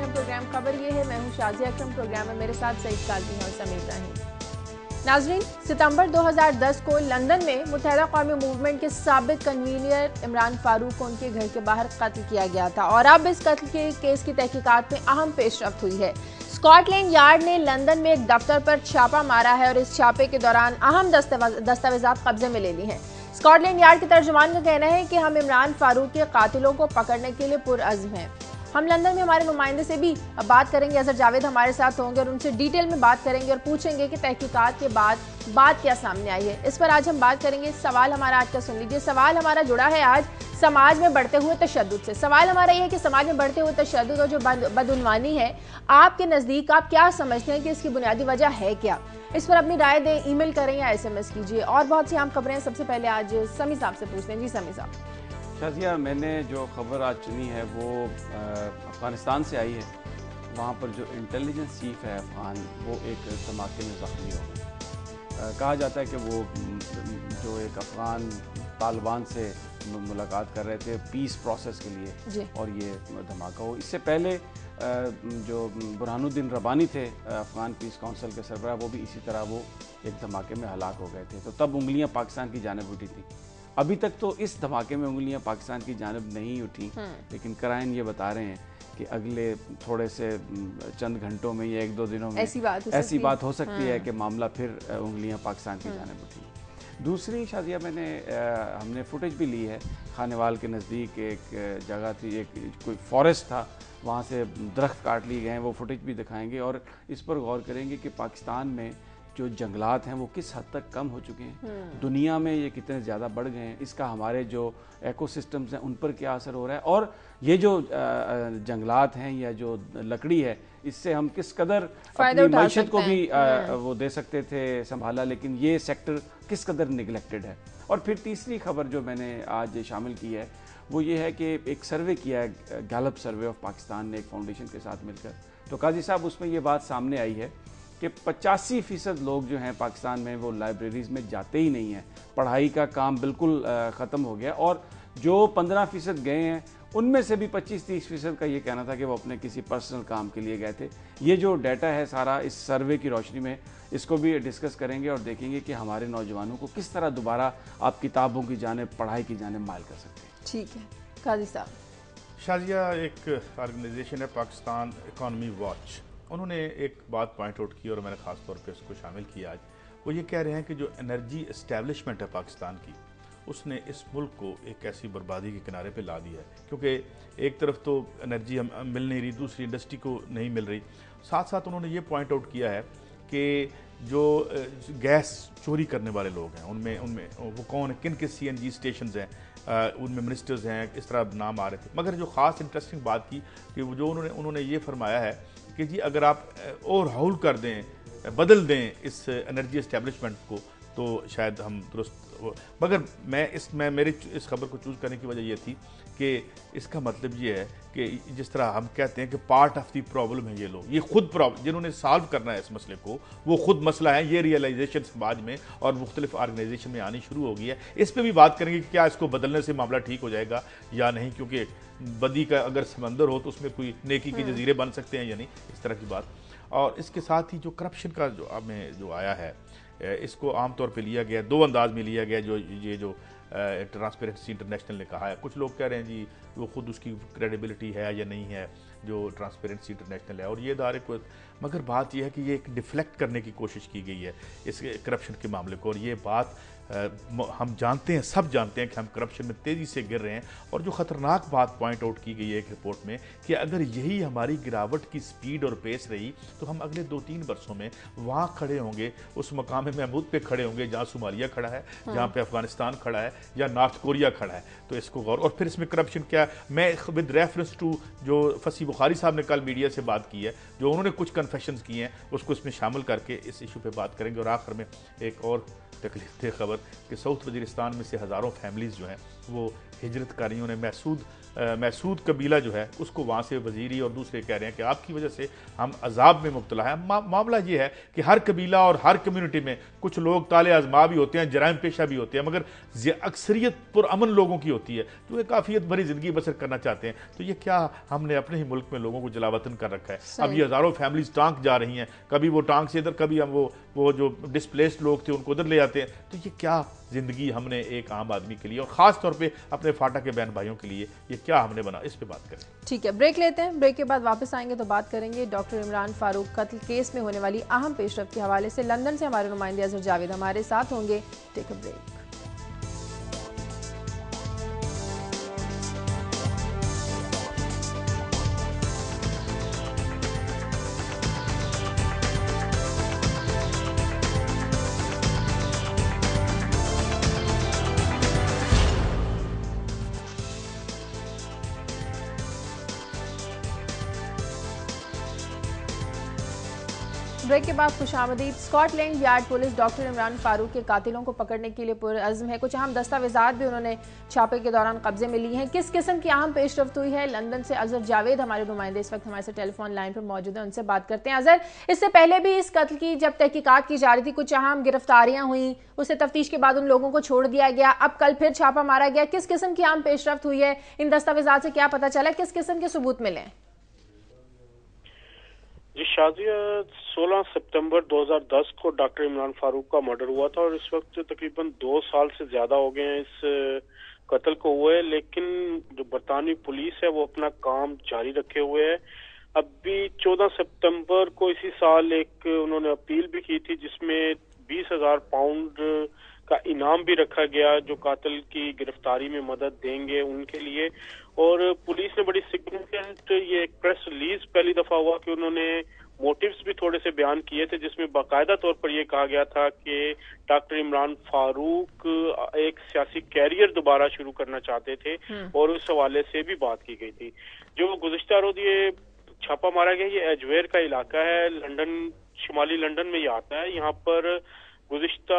अहम प्रोग्राम खबर ये है मैं हूँ शाजिया अक्रम प्रोग्राम में मेरे साथ सईद काजी और समीता हैं नाजरीन सितंबर 2010 को लंदन में मुतहदा कौमी मूवमेंट के सबक कन्वीनियर इमरान फारूक को उनके घर के बाहर कत्ल किया गया था और अब इस कत्ल के केस की तहकीकत में अहम पेशरफ हुई है स्कॉटलैंड यार्ड ने लंदन में एक दफ्तर पर छापा मारा है और इस छापे के दौरान अहम दस्तावेजा कब्जे में ले ली हैं स्कॉटलैंड यार्ड के तर्जुमान का कहना है कि हम इमरान फारूक के कातिलों को पकड़ने के लिए पुरज़म हैं हम लंदन में हमारे नुमाइंदे से भी बात करेंगे अजहर जावेद हमारे साथ होंगे और उनसे डिटेल में बात करेंगे और पूछेंगे कि तहकीकात के बाद बात क्या सामने आई है इस पर आज हम बात करेंगे सवाल हमारा आज का सुन लीजिए सवाल हमारा जुड़ा है आज समाज में बढ़ते हुए तशद से सवाल हमारा ये है कि समाज में बढ़ते हुए तशद और जो बदनवानी है आपके नज़दीक आप क्या समझते हैं कि इसकी बुनियादी वजह है क्या इस पर अपनी राय दें ईमेल करें या एसएमएस कीजिए और बहुत सी आम खबरें सबसे पहले आज समी साहब से पूछते हैं जी समी साहब शाजिया अच्छा मैंने जो खबर आज चुनी है वो अफ़गानिस्तान से आई है वहाँ पर जो इंटेलिजेंस चीफ है अफ़गान वो एक धमाके में ज़ख्मी हो कहा जाता है कि वो जो एक अफ़गान तालिबान से मुलाकात कर रहे थे पीस प्रोसेस के लिए और ये धमाका हो इससे पहले जो बुरहानुद्दीन रबानी थे अफ़गान पीस काउंसिल के सरबरा वो भी इसी तरह वो एक धमाके में हलाक हो गए थे तो तब उंगलियां पाकिस्तान की जानब उठी थी अभी तक तो इस धमाके में उंगलियां पाकिस्तान की जानब नहीं उठी हम्म। लेकिन क्राइन ये बता रहे हैं कि अगले थोड़े से हम्म, चंद घंटों में या एक दो दिनों में ऐसी बात हो ऐसी बात हो सकती है हम्म। कि मामला फिर उंगलियां पाकिस्तान की जानब उठी दूसरी शादिया मैंने आ, हमने फुटेज भी ली है खानेवाल के नज़दीक एक जगह थी एक कोई फॉरेस्ट था वहाँ से दरख्त काट लिए गए हैं वो फुटेज भी दिखाएंगे और इस पर गौर करेंगे कि पाकिस्तान में जो जंगलात हैं वो किस हद तक कम हो चुके हैं हम्म। दुनिया में ये कितने ज़्यादा बढ़ गए हैं इसका हमारे जो एकोसिस्टम्स हैं उन पर क्या असर हो रहा है और ये जो जंगलात हैं या जो लकड़ी है इससे हम किस कदर अपनी मीशत को भी आ, हम्म। वो दे सकते थे संभाला लेकिन ये सेक्टर किस कदर निगलेक्टेड है और फिर तीसरी खबर जो मैंने आज शामिल की है वो ये है कि एक सर्वे किया है गैलप सर्वे ऑफ पाकिस्तान ने एक फाउंडेशन के साथ मिलकर तो काजी साहब उसमें ये बात सामने आई है कि पचासी फ़ीसद लोग जो हैं पाकिस्तान में वो लाइब्रेरीज़ में जाते ही नहीं हैं पढ़ाई का काम बिल्कुल ख़त्म हो गया और जो पंद्रह फ़ीसद गए हैं उनमें से भी पच्चीस तीस फीसद का ये कहना था कि वो अपने किसी पर्सनल काम के लिए गए थे ये जो डाटा है सारा इस सर्वे की रोशनी में इसको भी डिस्कस करेंगे और देखेंगे कि हमारे नौजवानों को किस तरह दोबारा आप किताबों की जाने पढ़ाई की जाने माल कर सकते हैं ठीक है काजी साहब शाजिया एक ऑर्गेनाइजेशन है पाकिस्तान इकॉनमी वॉच उन्होंने एक बात पॉइंट आउट की और मैंने ख़ास तौर पे इसको शामिल किया आज वो ये कह रहे हैं कि जो एनर्जी इस्टेब्लिशमेंट है पाकिस्तान की उसने इस मुल्क को एक ऐसी बर्बादी के किनारे पे ला दिया है क्योंकि एक तरफ तो एनर्जी हम मिल नहीं रही दूसरी इंडस्ट्री को नहीं मिल रही साथ साथ उन्होंने ये पॉइंट आउट किया है कि जो गैस चोरी करने वाले लोग हैं उनमें उनमें वो कौन है किन किस सी एन जी स्टेशन हैं उनमें मिनिस्टर्स हैं इस तरह नाम आ रहे थे मगर जो ख़ास इंटरेस्टिंग बात की कि वो जो उन्होंने उन्होंने ये फरमाया है कि जी अगर आप ओवरहाउल कर दें बदल दें इस एनर्जी इस्टेब्लिशमेंट को तो शायद हम दुरुस्त मगर मैं इस मैं मेरे इस खबर को चूज़ करने की वजह यह थी कि इसका मतलब ये है कि जिस तरह हम कहते हैं कि पार्ट ऑफ दी प्रॉब्लम है ये लोग ये खुद प्रॉब्लम जिन्होंने सॉल्व करना है इस मसले को वो खुद मसला है ये रियलाइजेशन समाज में और मुख्तलिफ ऑर्गेनाइजेशन में आनी शुरू हो गई है इस पर भी बात करेंगे कि क्या इसको बदलने से मामला ठीक हो जाएगा या नहीं क्योंकि बदी का अगर समंदर हो तो उसमें कोई नेकी के हम्म। जजीरे बन सकते हैं या नहीं इस तरह की बात और इसके साथ ही जो करप्शन का जो हमें जो आया है इसको आमतौर पर लिया गया दो अंदाज में लिया गया जो ये जो ट्रांसपेरेंसी इंटरनेशनल ने कहा है कुछ लोग कह रहे हैं जी वो खुद उसकी क्रेडिबिलिटी है या नहीं है जो ट्रांसपेरेंसी इंटरनेशनल है और ये इदारे को मगर बात यह है कि ये एक डिफ्लेक्ट करने की कोशिश की गई है इस करप्शन के मामले को और ये बात हम जानते हैं सब जानते हैं कि हम करप्शन में तेज़ी से गिर रहे हैं और जो ख़तरनाक बात पॉइंट आउट की गई है एक रिपोर्ट में कि अगर यही हमारी गिरावट की स्पीड और पेस रही तो हम अगले दो तीन वर्षों में वहाँ खड़े होंगे उस मकाम महमूद पे खड़े होंगे जहाँ सोमालिया खड़ा है हाँ। जहाँ पे अफगानिस्तान खड़ा है या नॉर्थ कोरिया खड़ा है तो इसको गौर और फिर इसमें करप्शन क्या है मैं विद रेफरेंस टू जो फसी बुखारी साहब ने कल मीडिया से बात की है जो उन्होंने कुछ कन्फेशन किए हैं उसको इसमें शामिल करके इस इशू पर बात करेंगे और आखिर में एक और तकलीफ खबर कि साउथ वजरिस्तान में से हज़ारों फैमिलीज़ जो हैं वो हिजरत कर हिजरतकारियों उन्हें महसूद महसूद कबीला जो है उसको वहाँ से वजीरी और दूसरे कह रहे हैं कि आपकी वजह से हम अजाब में मुबतला है मा, मामला ये है कि हर कबीला और हर कम्युनिटी में कुछ लोग ताले आजमा भी होते हैं जराइम पेशा भी होते हैं मगर अक्सरियत पुरअमन लोगों की होती है जो एक काफियत भरी ज़िंदगी बसर करना चाहते हैं तो ये क्या हमने अपने ही मुल्क में लोगों को जलावतन कर रखा है अब ये हज़ारों फैमिलीज टांग जा रही हैं कभी वो टांग से इधर कभी हम वो वो जो डिसप्लेस लोग थे उनको उधर ले जाते हैं तो ये क्या ज़िंदगी हमने एक आम आदमी के लिए और ख़ास तौर पे अपने फाटा के बहन भाइयों के लिए ये क्या हमने बना इस पे बात करें ठीक है ब्रेक लेते हैं ब्रेक के बाद वापस आएंगे तो बात करेंगे डॉक्टर इमरान फारूक कत्ल केस में होने वाली अहम पेशरफ के हवाले से लंदन से हमारे नुमाइंदे अजहर जावेद हमारे साथ होंगे टेक अ ब्रेक खुश आमदीद Scotland Yard police doctor Imran Farooq के कातिलों को पकड़ने के लिए पुरज़म है कुछ अहम दस्तावेजात भी उन्होंने छापे के दौरान कब्जे में ली हैं किस किस्म की अहम पेशरफ हुई है लंदन से अजहर जावेद हमारे नुमाइंदे इस वक्त हमारे साथ टेलीफोन लाइन पर मौजूद है उनसे बात करते हैं अजहर इससे पहले भी इस कत्ल की जब तहकीकत की जा रही थी कुछ अहम गिरफ्तारियाँ हुई उसे तफ्तीश के बाद उन लोगों को छोड़ दिया गया अब कल फिर छापा मारा गया किस किस्म की आम पेशरफ हुई है इन दस्तावेजा से क्या पता चला किस किस्म के सबूत मिले हैं जी शादिया 16 सितंबर 2010 को डॉक्टर इमरान फारूक का मर्डर हुआ था और इस वक्त तकरीबन दो साल से ज्यादा हो गए हैं इस कत्ल को हुए लेकिन जो बरतानवी पुलिस है वो अपना काम जारी रखे हुए है भी चौदह सितंबर को इसी साल एक उन्होंने अपील भी की थी जिसमें बीस हजार पाउंड का इनाम भी रखा गया जो कातल की गिरफ्तारी में मदद देंगे उनके लिए और पुलिस ने बड़ी सिग्निफिकेंट ये एक प्रेस रिलीज पहली दफा हुआ कि उन्होंने मोटिव्स भी थोड़े से बयान किए थे जिसमें बाकायदा तौर पर यह कहा गया था कि डॉक्टर इमरान फारूक एक सियासी कैरियर दोबारा शुरू करना चाहते थे हम्म। और उस हवाले से भी बात की गई थी जो गुजशत रोज ये छापा मारा गया ये अजमेर का इलाका है लंदन शुमाली लंदन में ये आता है यहाँ पर गुजश्ता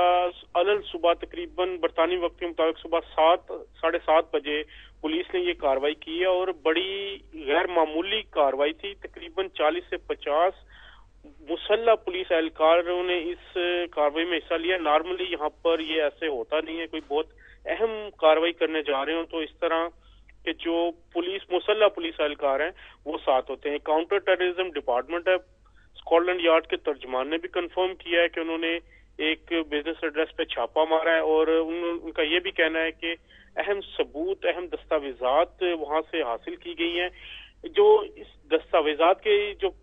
अल सुबह तकरीबन बरतानी वक्त के मुताबिक सुबह सात साढ़े सात बजे पुलिस ने ये कार्रवाई की है और बड़ी गैर मामूली कार्रवाई थी तकरीबन 40 से 50 मुसल्ला पुलिस एहलकारों ने इस कार्रवाई में हिस्सा लिया नॉर्मली यहाँ पर ये ऐसे होता नहीं है कोई बहुत अहम कार्रवाई करने जा रहे हो तो इस तरह के जो पुलिस मुसल्ला पुलिस एहलकार हैं वो साथ होते हैं काउंटर टेररिज्म डिपार्टमेंट है स्कॉटलैंड यार्ड के तर्जमान ने भी कंफर्म किया है कि उन्होंने एक बिजनेस एड्रेस पे छापा मारा है और उन, उनका ये भी कहना है कि अहम सबूत अहम दस्तावेजात वहाँ से हासिल की गई हैं जो इस दस्तावेजात के जो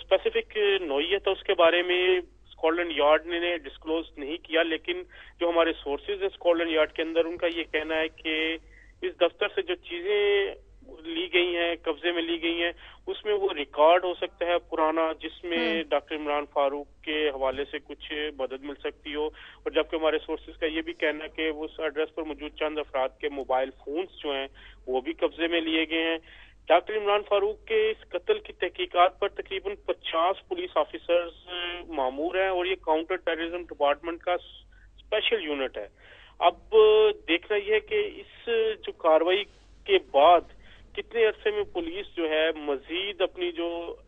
स्पेसिफिक नोयत है उसके बारे में स्कॉटलैंड यार्ड ने, ने डिस्क्लोज नहीं किया लेकिन जो हमारे सोर्सेज हैं स्कॉटलैंड यार्ड के अंदर उनका ये कहना है कि इस दफ्तर से जो चीजें ली गई हैं कब्जे में ली गई हैं उसमें वो रिकॉर्ड हो सकता है पुराना जिसमें डॉक्टर हम्म। इमरान फारूक के हवाले से कुछ मदद मिल सकती हो और जबकि हमारे सोर्सेज का ये भी कहना है कि उस एड्रेस पर मौजूद चंद अफराद के मोबाइल फोन जो हैं वो भी कब्जे में लिए गए हैं डॉक्टर इमरान फारूक के इस कत्ल की तहकीकत पर तकरीबन 50 पुलिस ऑफिसर्स मामूर हैं और ये काउंटर टेररिज्म डिपार्टमेंट का स्पेशल यूनिट है अब देखना यह है कि इस जो कार्रवाई के बाद कितने अरसे में पुलिस जो है मजीद अपनी जो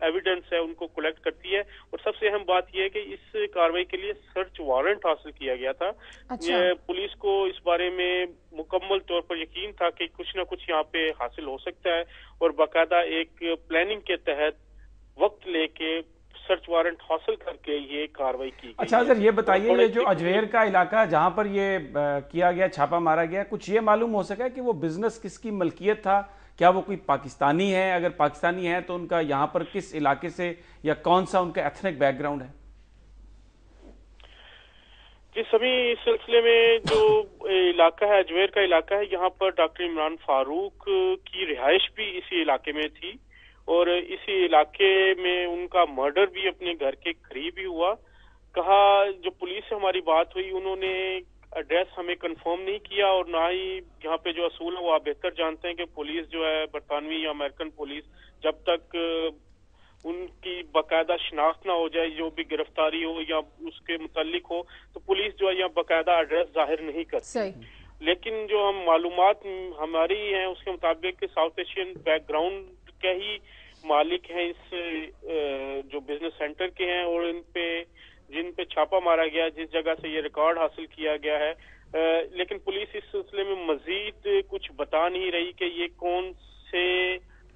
एविडेंस है उनको कलेक्ट करती है और सबसे अहम बात यह है कि इस कार्रवाई के लिए सर्च वारंट हासिल किया गया था अच्छा। पुलिस को इस बारे में मुकम्मल तौर पर यकीन था कि कुछ ना कुछ यहाँ पे हासिल हो सकता है और बाकायदा एक प्लानिंग के तहत वक्त लेके सर्च वारंट हासिल करके ये कार्रवाई की अच्छा सर ये बताइए ये जो अजमेर का इलाका जहाँ पर ये किया गया छापा मारा गया कुछ ये मालूम हो सका कि वो बिजनेस किसकी मलकियत था क्या वो कोई पाकिस्तानी है अगर पाकिस्तानी है तो उनका यहाँ पर किस इलाके से या कौन सा उनका एथनिक बैकग्राउंड है जी सभी इस सिलसिले में जो इलाका है अजमेर का इलाका है यहाँ पर डॉक्टर इमरान फारूक की रिहाइश भी इसी इलाके में थी और इसी इलाके में उनका मर्डर भी अपने घर के करीब ही हुआ कहा जो पुलिस से हमारी बात हुई उन्होंने एड्रेस हमें कंफर्म नहीं किया और ना ही यहाँ पे जो असूल है वो आप बेहतर जानते हैं कि पुलिस जो है बरतानवी या अमेरिकन पुलिस जब तक उनकी बाकायदा शनाख्त ना हो जाए जो भी गिरफ्तारी हो या उसके मुतलिक हो तो पुलिस जो है यहाँ बाकायदा एड्रेस जाहिर नहीं करती लेकिन जो हम मालूम हमारी है उसके मुताबिक साउथ एशियन बैकग्राउंड के ही मालिक हैं इस जो बिजनेस सेंटर के हैं और इन पे जिन पे छापा मारा गया जिस जगह से ये रिकॉर्ड हासिल किया गया है आ, लेकिन पुलिस इस सिलसिले में मजीद कुछ बता नहीं रही कि ये कौन से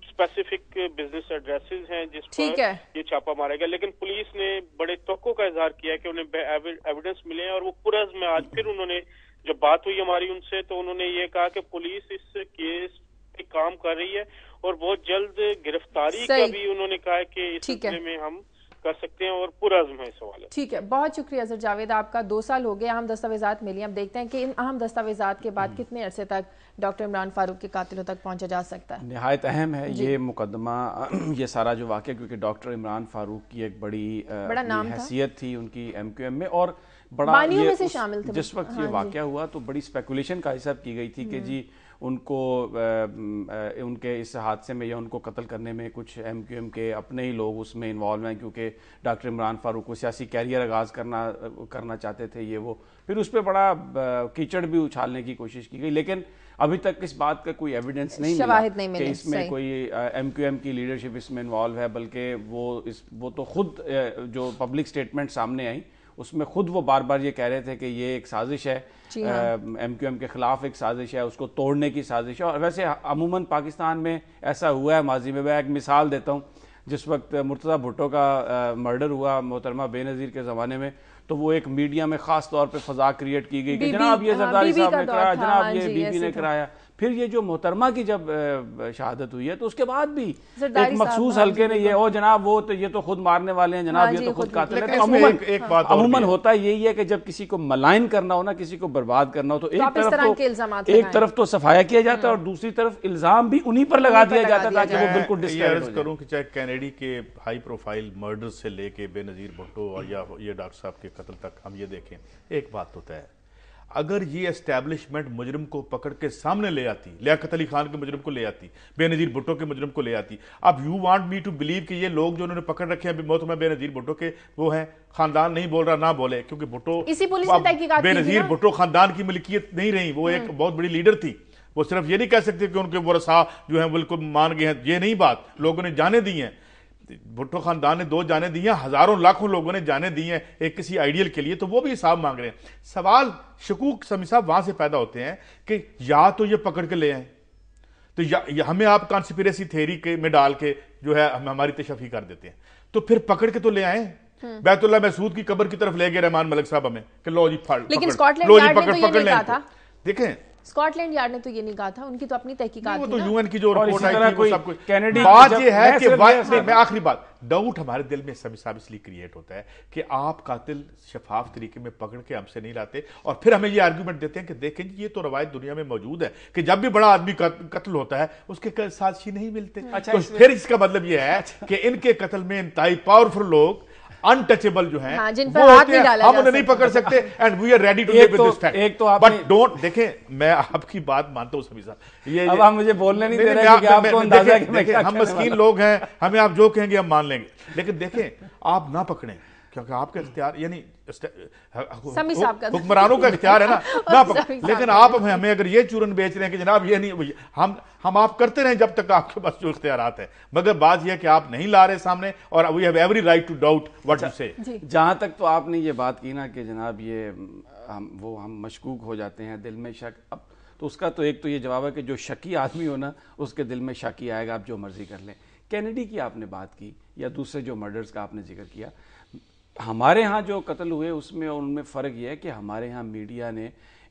स्पेसिफिक बिजनेस एड्रेसेस हैं जिस पर है। ये छापा मारा गया लेकिन पुलिस ने बड़े तोकों का इजहार किया कि उन्हें एविडेंस मिले हैं और वो पुरज में आज फिर उन्होंने जब बात हुई हमारी उनसे तो उन्होंने ये कहा कि पुलिस इस केस पे काम कर रही है और बहुत जल्द गिरफ्तारी का भी उन्होंने कहा कि इस सिलसिले में हम कर सकते हैं और पूरा पुरजम है सवाल ठीक है बहुत शुक्रिया सर जावेद आपका दो साल हो गए अहम दस्तावेजात मिली अब देखते हैं कि इन अहम दस्तावेजात के बाद कितने अरसे तक डॉक्टर इमरान फारूक के कातिलों तक पहुंचा जा सकता है नहायत अहम है ये मुकदमा ये सारा जो वाक्य क्योंकि डॉक्टर इमरान फारूक की एक बड़ी बड़ा नाम हैसियत थी उनकी एम क्यू एम में और बड़ा ये जिस वक्त हाँ ये वाक्य हुआ तो बड़ी स्पेकुलेशन का हिसाब की गई थी कि हम्म। जी उनको उनके इस हादसे में या उनको कत्ल करने में कुछ एम क्यू एम के अपने ही लोग उसमें इन्वॉल्व हैं क्योंकि डॉक्टर इमरान फारूक को सियासी कैरियर आगाज़ करना करना चाहते थे ये वो फिर उस पर बड़ा कीचड़ भी उछालने की कोशिश की गई लेकिन अभी तक इस बात का कोई एविडेंस नहीं मिला नहीं कि इसमें कोई एम क्यू एम की लीडरशिप इसमें इन्वॉल्व है बल्कि वो इस वो तो खुद जो पब्लिक स्टेटमेंट सामने आई उसमें खुद वो बार बार ये कह रहे थे कि ये एक साजिश है एम क्यू एम के खिलाफ एक साजिश है उसको तोड़ने की साजिश है और वैसे अमूमन पाकिस्तान में ऐसा हुआ है माजी में मैं एक मिसाल देता हूँ जिस वक्त मुर्तज़ा भुट्टो का आ, मर्डर हुआ मोहतरमा बेनज़ीर के ज़माने में तो वो एक मीडिया में ख़ास तौर पर फजा क्रिएट की गई कि जनाब ये जरदारी हाँ, साहब ने कराया जनाब हाँ ये बीबी ने कराया फिर ये जो मोहतरमा की जब शहादत हुई है तो उसके बाद भी एक मखसूस हल्के ने ये ओ जनाब वो तो ये तो खुद मारने वाले हैं जनाब हाँ ये तो खुद कातिल तो है अमूमन अमूमन होता यही है कि जब किसी को मलाइन करना हो ना किसी को बर्बाद करना हो तो एक तरफ तो एक तो तरफ तो सफाया किया जाता है हाँ। और दूसरी तरफ इल्जाम भी उन्हीं पर लगा दिया जाता है ताकि वो बिल्कुल डिस्टर्ब करूँ की चाहे कैनेडी के हाई प्रोफाइल मर्डर से लेके बेनजीर भुट्टो या ये डॉक्टर साहब के कत्ल तक हम ये देखें एक बात तो तय है अगर ये एस्टैब्लिशमेंट मुजरम को पकड़ के सामने ले आती लियाकत अली खान के मुजरम को ले आती बेनज़ीर भुट्टो के मुजरम को ले आती अब you want me to believe कि ये लोग जो उन्होंने पकड़ रखे हैं मौत में बेनज़ीर भुट्टो के वो हैं खानदान नहीं बोल रहा ना बोले क्योंकि भुट्टो इसी पुलिस बेनज़ीर भुट्टो खानदान की मिलकियत नहीं रही वो एक हम्म। बहुत बड़ी लीडर थी वो सिर्फ ये नहीं कह सकते कि उनके वरसा जो है बिल्कुल मान गए हैं ये नहीं बात लोगों ने जाने दी हैं भुट्टो खानदान ने दो जाने दी हैं हजारों लाखों लोगों ने जाने दी हैं एक किसी आइडियल के लिए तो वो भी हिसाब मांग रहे हैं सवाल शकूक समी साहब वहां से पैदा होते हैं कि या तो ये पकड़ के ले आए तो या, या हमें आप कॉन्स्पिरेसी थेरी के में डाल के जो है हम हमारी तशफी कर देते हैं तो फिर पकड़ के तो ले आए हम्म। बैतुल्ला महसूद की कबर की तरफ ले गए रहमान मलिक साहब हमें कि लो जी फड़ लेकिन स्कॉटलैंड पकड़ तो पकड़ लेकिन देखें स्कॉटलैंड यार्ड ने तो ये नहीं कहा था उनकी तो अपनी तहकीकात वो तो यूएन की जो रिपोर्ट आई थी वो सब कुछ कैनेडी बात ये है कि मैं आखिरी बात डाउट हमारे दिल में सब हिसाब इसलिए क्रिएट होता है कि आप कातिल शफाफ तरीके में पकड़ के हमसे नहीं लाते और फिर हमें ये आर्ग्यूमेंट देते हैं कि देखें ये तो रवायत दुनिया में मौजूद है कि जब भी बड़ा आदमी कत्ल होता है उसके साक्षी नहीं मिलते अच्छा तो फिर इसका मतलब यह है अच्छा। कि इनके कत्ल में इंतई पावरफुल लोग अनटचेबल जो है हाँ, जिन पर हम उन्हें नहीं पकड़ सकते and we are ready to live with this एक तो आप बट डोंट देखें मैं आपकी बात मानता हूं सभी साहब ये अब आप मुझे बोलने नहीं दे रहे कि आपको अंदाजा है कि हम मस्कीन लोग हैं हमें आप जो कहेंगे हम मान लेंगे लेकिन देखें आप ना पकड़ें क्योंकि आपका इख्तियार यानी का हुक्मरानों का इख्तियार है ना ना लेकिन आप हमें हमें अगर ये चूरन बेच रहे हैं कि जनाब ये नहीं हम हम आप करते रहे जब तक आपके पास जो इख्तियार है मगर बात यह कि आप नहीं ला रहे सामने और we have every right to doubt what you say जहां तक तो आपने ये बात की ना कि जनाब ये हम वो हम मशकूक हो जाते हैं दिल में शक अब तो उसका तो एक तो ये जवाब है कि जो शकी आदमी हो ना उसके दिल में शकी आएगा आप जो मर्जी कर लें कैनेडी की आपने बात की या दूसरे जो मर्डर्स का आपने जिक्र किया हमारे यहाँ जो कत्ल हुए उसमें और उनमें फ़र्क यह है कि हमारे यहाँ मीडिया ने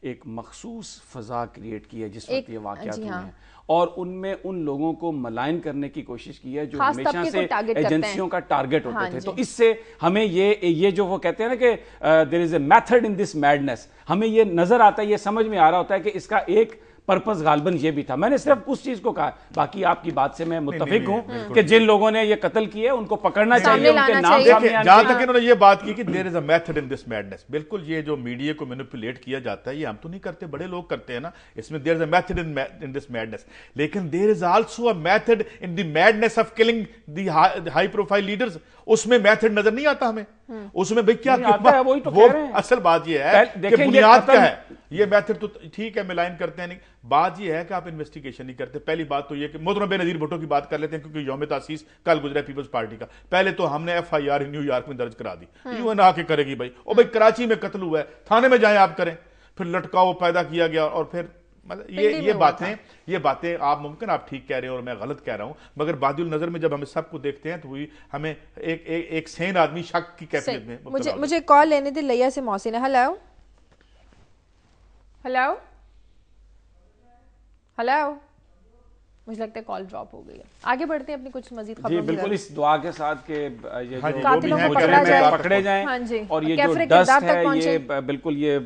एक मखसूस फ़जा क्रिएट की है जिस वक्त ये वाक हुए हाँ। हैं और उनमें उन लोगों को मलाइन करने की कोशिश की है जो हमेशा से एजेंसियों का टारगेट होते हाँ थे तो इससे हमें ये ये जो वो कहते हैं ना कि there is a method in this madness हमें ये नज़र आता है ये समझ में आ रहा होता है कि इसका एक पर्पज गालबन ये भी था मैंने सिर्फ उस चीज को कहा बाकी आपकी बात से मैं मुतफिक हूँ कि जिन लोगों ने ये कत्ल किए उनको पकड़ना चाहिए उनके नाम जहां तक इन्होंने ये बात की कि there is a method in this madness बिल्कुल ये जो मीडिया को मैनिपुलेट किया जाता है ये हम तो नहीं करते बड़े लोग करते हैं ना इसमें there is a method in in this madness लेकिन there is also a method in the madness of killing the high profile leaders उसमें मैथड नजर नहीं आता हमें हम्म। उसमें भाई क्या क्या है वही तो वो असल बात ये है कि बुनियाद क्या है ये मेथड तो ठीक है मिलाइन करते हैं बात ये है कि आप इन्वेस्टिगेशन नहीं करते पहली बात तो ये कि बे बेनजीर भुट्टो की बात कर लेते हैं क्योंकि योम तासीस कल गुजरा पीपल्स पार्टी का पहले तो हमने एफ आई आर न्यूयॉर्क में दर्ज करा दी हम्म। यू एन आके करेगी भाई और भाई हम्म। कराची में कत्ल हुआ है थाने में जाए आप करें फिर लटकाओ पैदा किया गया और फिर मतलब ये ये बातें ये बातें आप मुमकिन आप ठीक कह रहे हो और मैं गलत कह रहा हूं मगर बादल नजर में जब हम सबको देखते हैं तो वही हमें एक एक, एक सेन आदमी शक की कैफियत में मुझे मुझे कॉल लेने दे लिया से मौसी ने हेलो हेलो हेलो मुझे लगता है कॉल ड्रॉप हो गई है आगे बढ़ते हैं अपनी कुछ मजीद खबरों बिल्कुल इस दुआ के साथ के ये हाँ जो कातिलों को पकड़ा जाए पकड़े जाए हाँ और ये जो डस्ट है ये बिल्कुल ये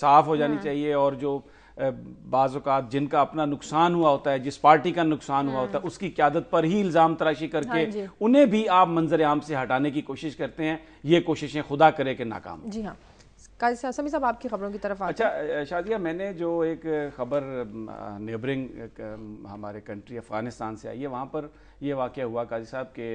साफ हो जानी हाँ। चाहिए और जो बाज़ात जिनका अपना नुकसान हुआ होता है जिस पार्टी का नुकसान हुआ होता है हम्म। उसकी क्यादत पर ही इल्ज़ाम तराशी करके हाँ उन्हें भी आप मंजर आम से हटाने की कोशिश करते हैं ये कोशिशें खुदा करे के नाकाम जी हाँ समी साहब आपकी खबरों की तरफ अच्छा शादिया मैंने जो एक खबर नेबरिंग हमारे कंट्री अफ़गानिस्तान से आई है वहाँ पर यह वाक़ हुआ काजी साहब के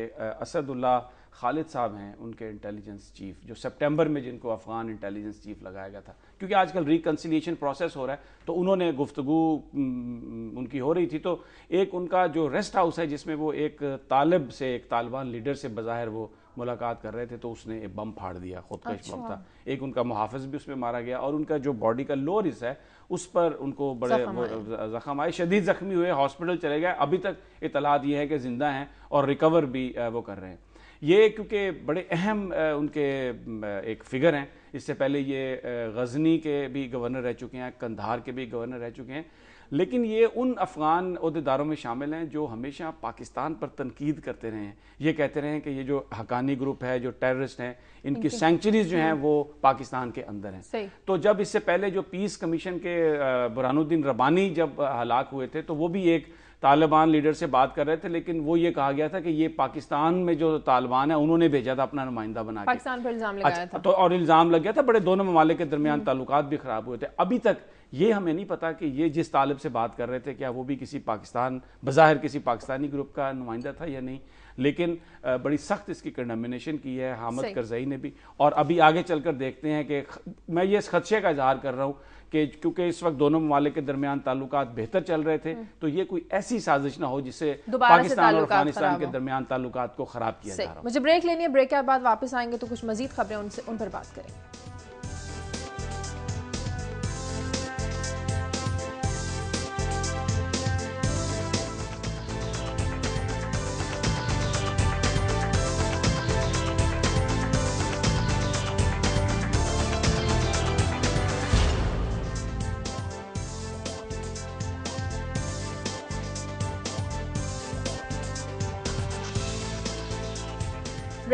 असदुल्ला खालिद साहब हैं उनके इंटेलिजेंस चीफ जो सितंबर में जिनको अफगान इंटेलिजेंस चीफ लगाया गया था क्योंकि आजकल रिकनसिलेशन प्रोसेस हो रहा है तो उन्होंने गुफ्तगु उनकी हो रही थी तो एक उनका जो रेस्ट हाउस है जिसमें वो एक तालिब से एक तालिबान लीडर से बाहर वो मुलाकात कर रहे थे तो उसने एक बम फाड़ दिया खुदकश अच्छा। बम था एक उनका मुहाफ़ भी उसमें मारा गया और उनका जो बॉडी का लोअर हिस्सा है उस पर उनको बड़े जख्म आए शदीद जख्मी हुए हॉस्पिटल चले गए अभी तक इतलात यह है कि ज़िंदा हैं और रिकवर भी वो कर रहे हैं ये क्योंकि बड़े अहम उनके एक फिगर हैं इससे पहले ये गजनी के भी गवर्नर रह चुके हैं कंधार के भी गवर्नर रह चुके हैं लेकिन ये उन अफगान अहदेदारों में शामिल हैं जो हमेशा पाकिस्तान पर तनकीद करते रहे हैं ये कहते रहे हैं कि ये जो हकानी ग्रुप है जो टेररिस्ट हैं इनकी सेंचुरीज जो हैं वो पाकिस्तान के अंदर हैं तो जब इससे पहले जो पीस कमीशन के बुरानुद्दीन रबानी जब हलाक हुए थे तो वो भी एक तालिबान लीडर से बात कर रहे थे लेकिन वो ये कहा गया था कि ये पाकिस्तान में जो तालिबान है उन्होंने भेजा था अपना नुमाइंदा बना पाकिस्तान पर इल्जाम लगाया अच्छा, था तो और इल्जाम लग गया था बड़े दोनों ममालिक के दरमियान हम्म। ताल्लुक भी खराब हुए थे अभी तक ये हमें नहीं पता कि ये जिस तालिब से बात कर रहे थे क्या वो भी किसी पाकिस्तान बाहर किसी पाकिस्तानी ग्रुप का नुमाइंदा था या नहीं लेकिन बड़ी सख्त इसकी कंडमिनेशन की है हामद करजई ने भी और अभी आगे चलकर देखते हैं कि मैं ये इस खदशे का इजहार कर रहा हूँ कि क्योंकि इस वक्त दोनों ममालिक के दरमियान ताल्लुक बेहतर चल रहे थे हम्म। तो ये कोई ऐसी साजिश ना हो जिससे पाकिस्तान और अफगानिस्तान के दरमियान ताल्लुक को खराब किया जा रहा मुझे ब्रेक लेनी है ब्रेक के बाद वापस आएंगे तो कुछ मजीद खबरें उनसे उन पर बात करेंगे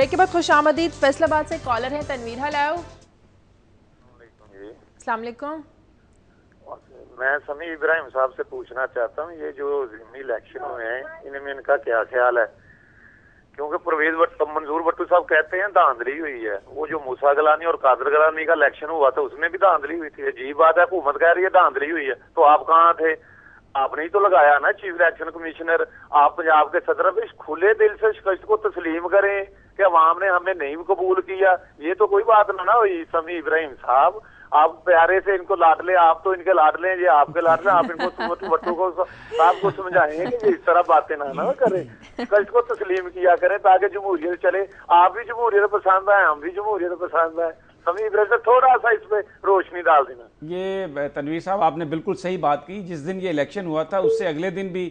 ब्रेक के बाद खुश आमदीद फैसलाबाद से कॉलर है तनवीर हलाओ अलैक्म मैं समी इब्राहिम साहब से पूछना चाहता हूँ ये जो जिमनी इलेक्शन हुए हैं इनमें इनका क्या ख्याल है क्योंकि परवेज मंजूर भट्टू साहब कहते हैं धांधली हुई है वो जो मूसा गलानी और कादर गलानी का इलेक्शन हुआ था उसमें भी धांधली हुई थी अजीब बात है हुकूमत कह रही है धांधली हुई है तो आप कहाँ थे आपने ही तो लगाया ना चीफ इलेक्शन कमिश्नर आप पंजाब के सदर खुले दिल से शिकस्त को तस्लीम करें कि अवाम ने हमें नहीं कबूल किया ये तो कोई बात ना ना हुई समी इब्राहिम साहब आप प्यारे से इनको लाडले आप तो इनके लाडले ले ये आपके लाडले आप इनको बच्चों को आपको समझाएंगे कि इस तरह बातें ना ना करें कल को तस्लीम किया करें ताकि जमहूरियत चले आप भी जमहूरियत पसंद आए हम भी जमहूरियत पसंद है समी इब्राहिम थोड़ा सा इस रोशनी डाल देना ये तनवीर साहब आपने बिल्कुल सही बात की जिस दिन ये इलेक्शन हुआ था उससे अगले दिन भी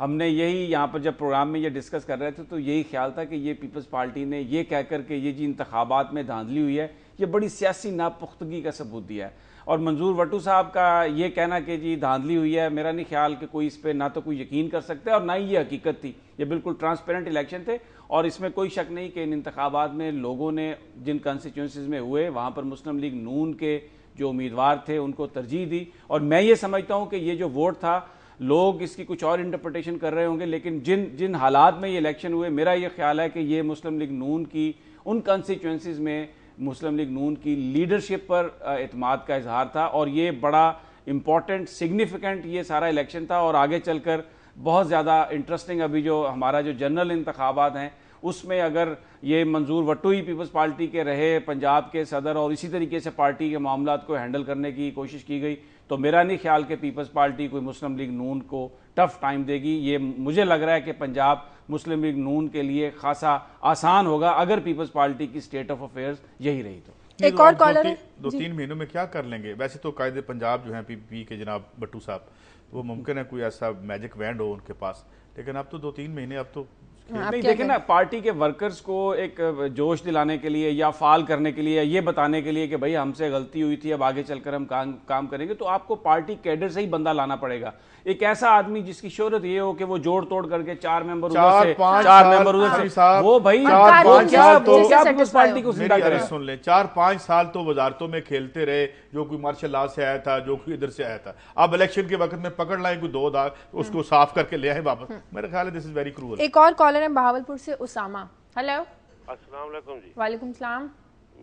हमने यही यहाँ पर जब प्रोग्राम में ये डिस्कस कर रहे थे तो यही ख्याल था कि ये पीपल्स पार्टी ने ये कह कर के ये जी इंतबात में धांधली हुई है ये बड़ी सियासी नापुख्तगी का सबूत दिया है और मंजूर वटू साहब का ये कहना कि जी धांधली हुई है मेरा नहीं ख्याल कि कोई इस पर ना तो कोई यकीन कर सकता है और ना ही ये हकीकत थी ये बिल्कुल ट्रांसपेरेंट इलेक्शन थे और इसमें कोई शक नहीं कि इन इंतबात में लोगों ने जिन कॉन्स्टिट्यूंसीज में हुए वहाँ पर मुस्लिम लीग नून के जो उम्मीदवार थे उनको तरजीह दी और मैं ये समझता हूँ कि ये जो वोट था लोग इसकी कुछ और इंटरप्रटेशन कर रहे होंगे लेकिन जिन जिन हालात में ये इलेक्शन हुए मेरा ये ख्याल है कि ये मुस्लिम लीग नून की उन कंस्टिट्यूंसीज में मुस्लिम लीग नून की लीडरशिप पर अतमाद का इजहार था और ये बड़ा इम्पॉर्टेंट सिग्निफिकेंट ये सारा इलेक्शन था और आगे चलकर बहुत ज़्यादा इंटरेस्टिंग अभी जो हमारा जो जनरल इंतबात हैं उसमें अगर ये मंजूर ही पीपल्स पार्टी के रहे पंजाब के सदर और इसी तरीके से पार्टी के मामला को हैंडल करने की कोशिश की गई तो मेरा नहीं ख्याल कि पीपल्स पार्टी कोई मुस्लिम लीग नून को टफ टाइम देगी ये मुझे लग रहा है कि पंजाब मुस्लिम लीग नून के लिए खासा आसान होगा अगर पीपल्स पार्टी की स्टेट ऑफ अफेयर्स यही रही तो एक और कॉलर है दो तीन महीनों में क्या कर लेंगे वैसे तो कायदे पंजाब जो है पीपी के जनाब बट्टू साहब वो मुमकिन है कोई ऐसा मैजिक वैंड हो उनके पास लेकिन अब तो दो तीन महीने अब तो नहीं देखे ना पार्टी के वर्कर्स को एक जोश दिलाने के लिए या फाल करने के लिए ये बताने के लिए कि भाई हमसे गलती हुई थी अब आगे चलकर हम काम काम करेंगे तो आपको पार्टी कैडर से ही बंदा लाना पड़ेगा एक ऐसा आदमी जिसकी शोहरत ये हो कि वो जोड़ तोड़ करके चार मेंबर चार, से, चार मेंबर उधर से वो भाई क्या तो- पार्टी को सुन ले चार पांच साल तो वजारतों में खेलते रहे जो कोई मार्शल लॉ से आया था जो कोई इधर से आया था अब इलेक्शन के वक्त में पकड़ लाए कोई दो दाग उसको साफ करके ले आए वापस हम्म। मेरा ख्याल है दिस इज वेरी क्रूअल एक और कॉलर है बहावलपुर से उसामा हेलो अस्सलाम वालेकुम जी वालेकुम सलाम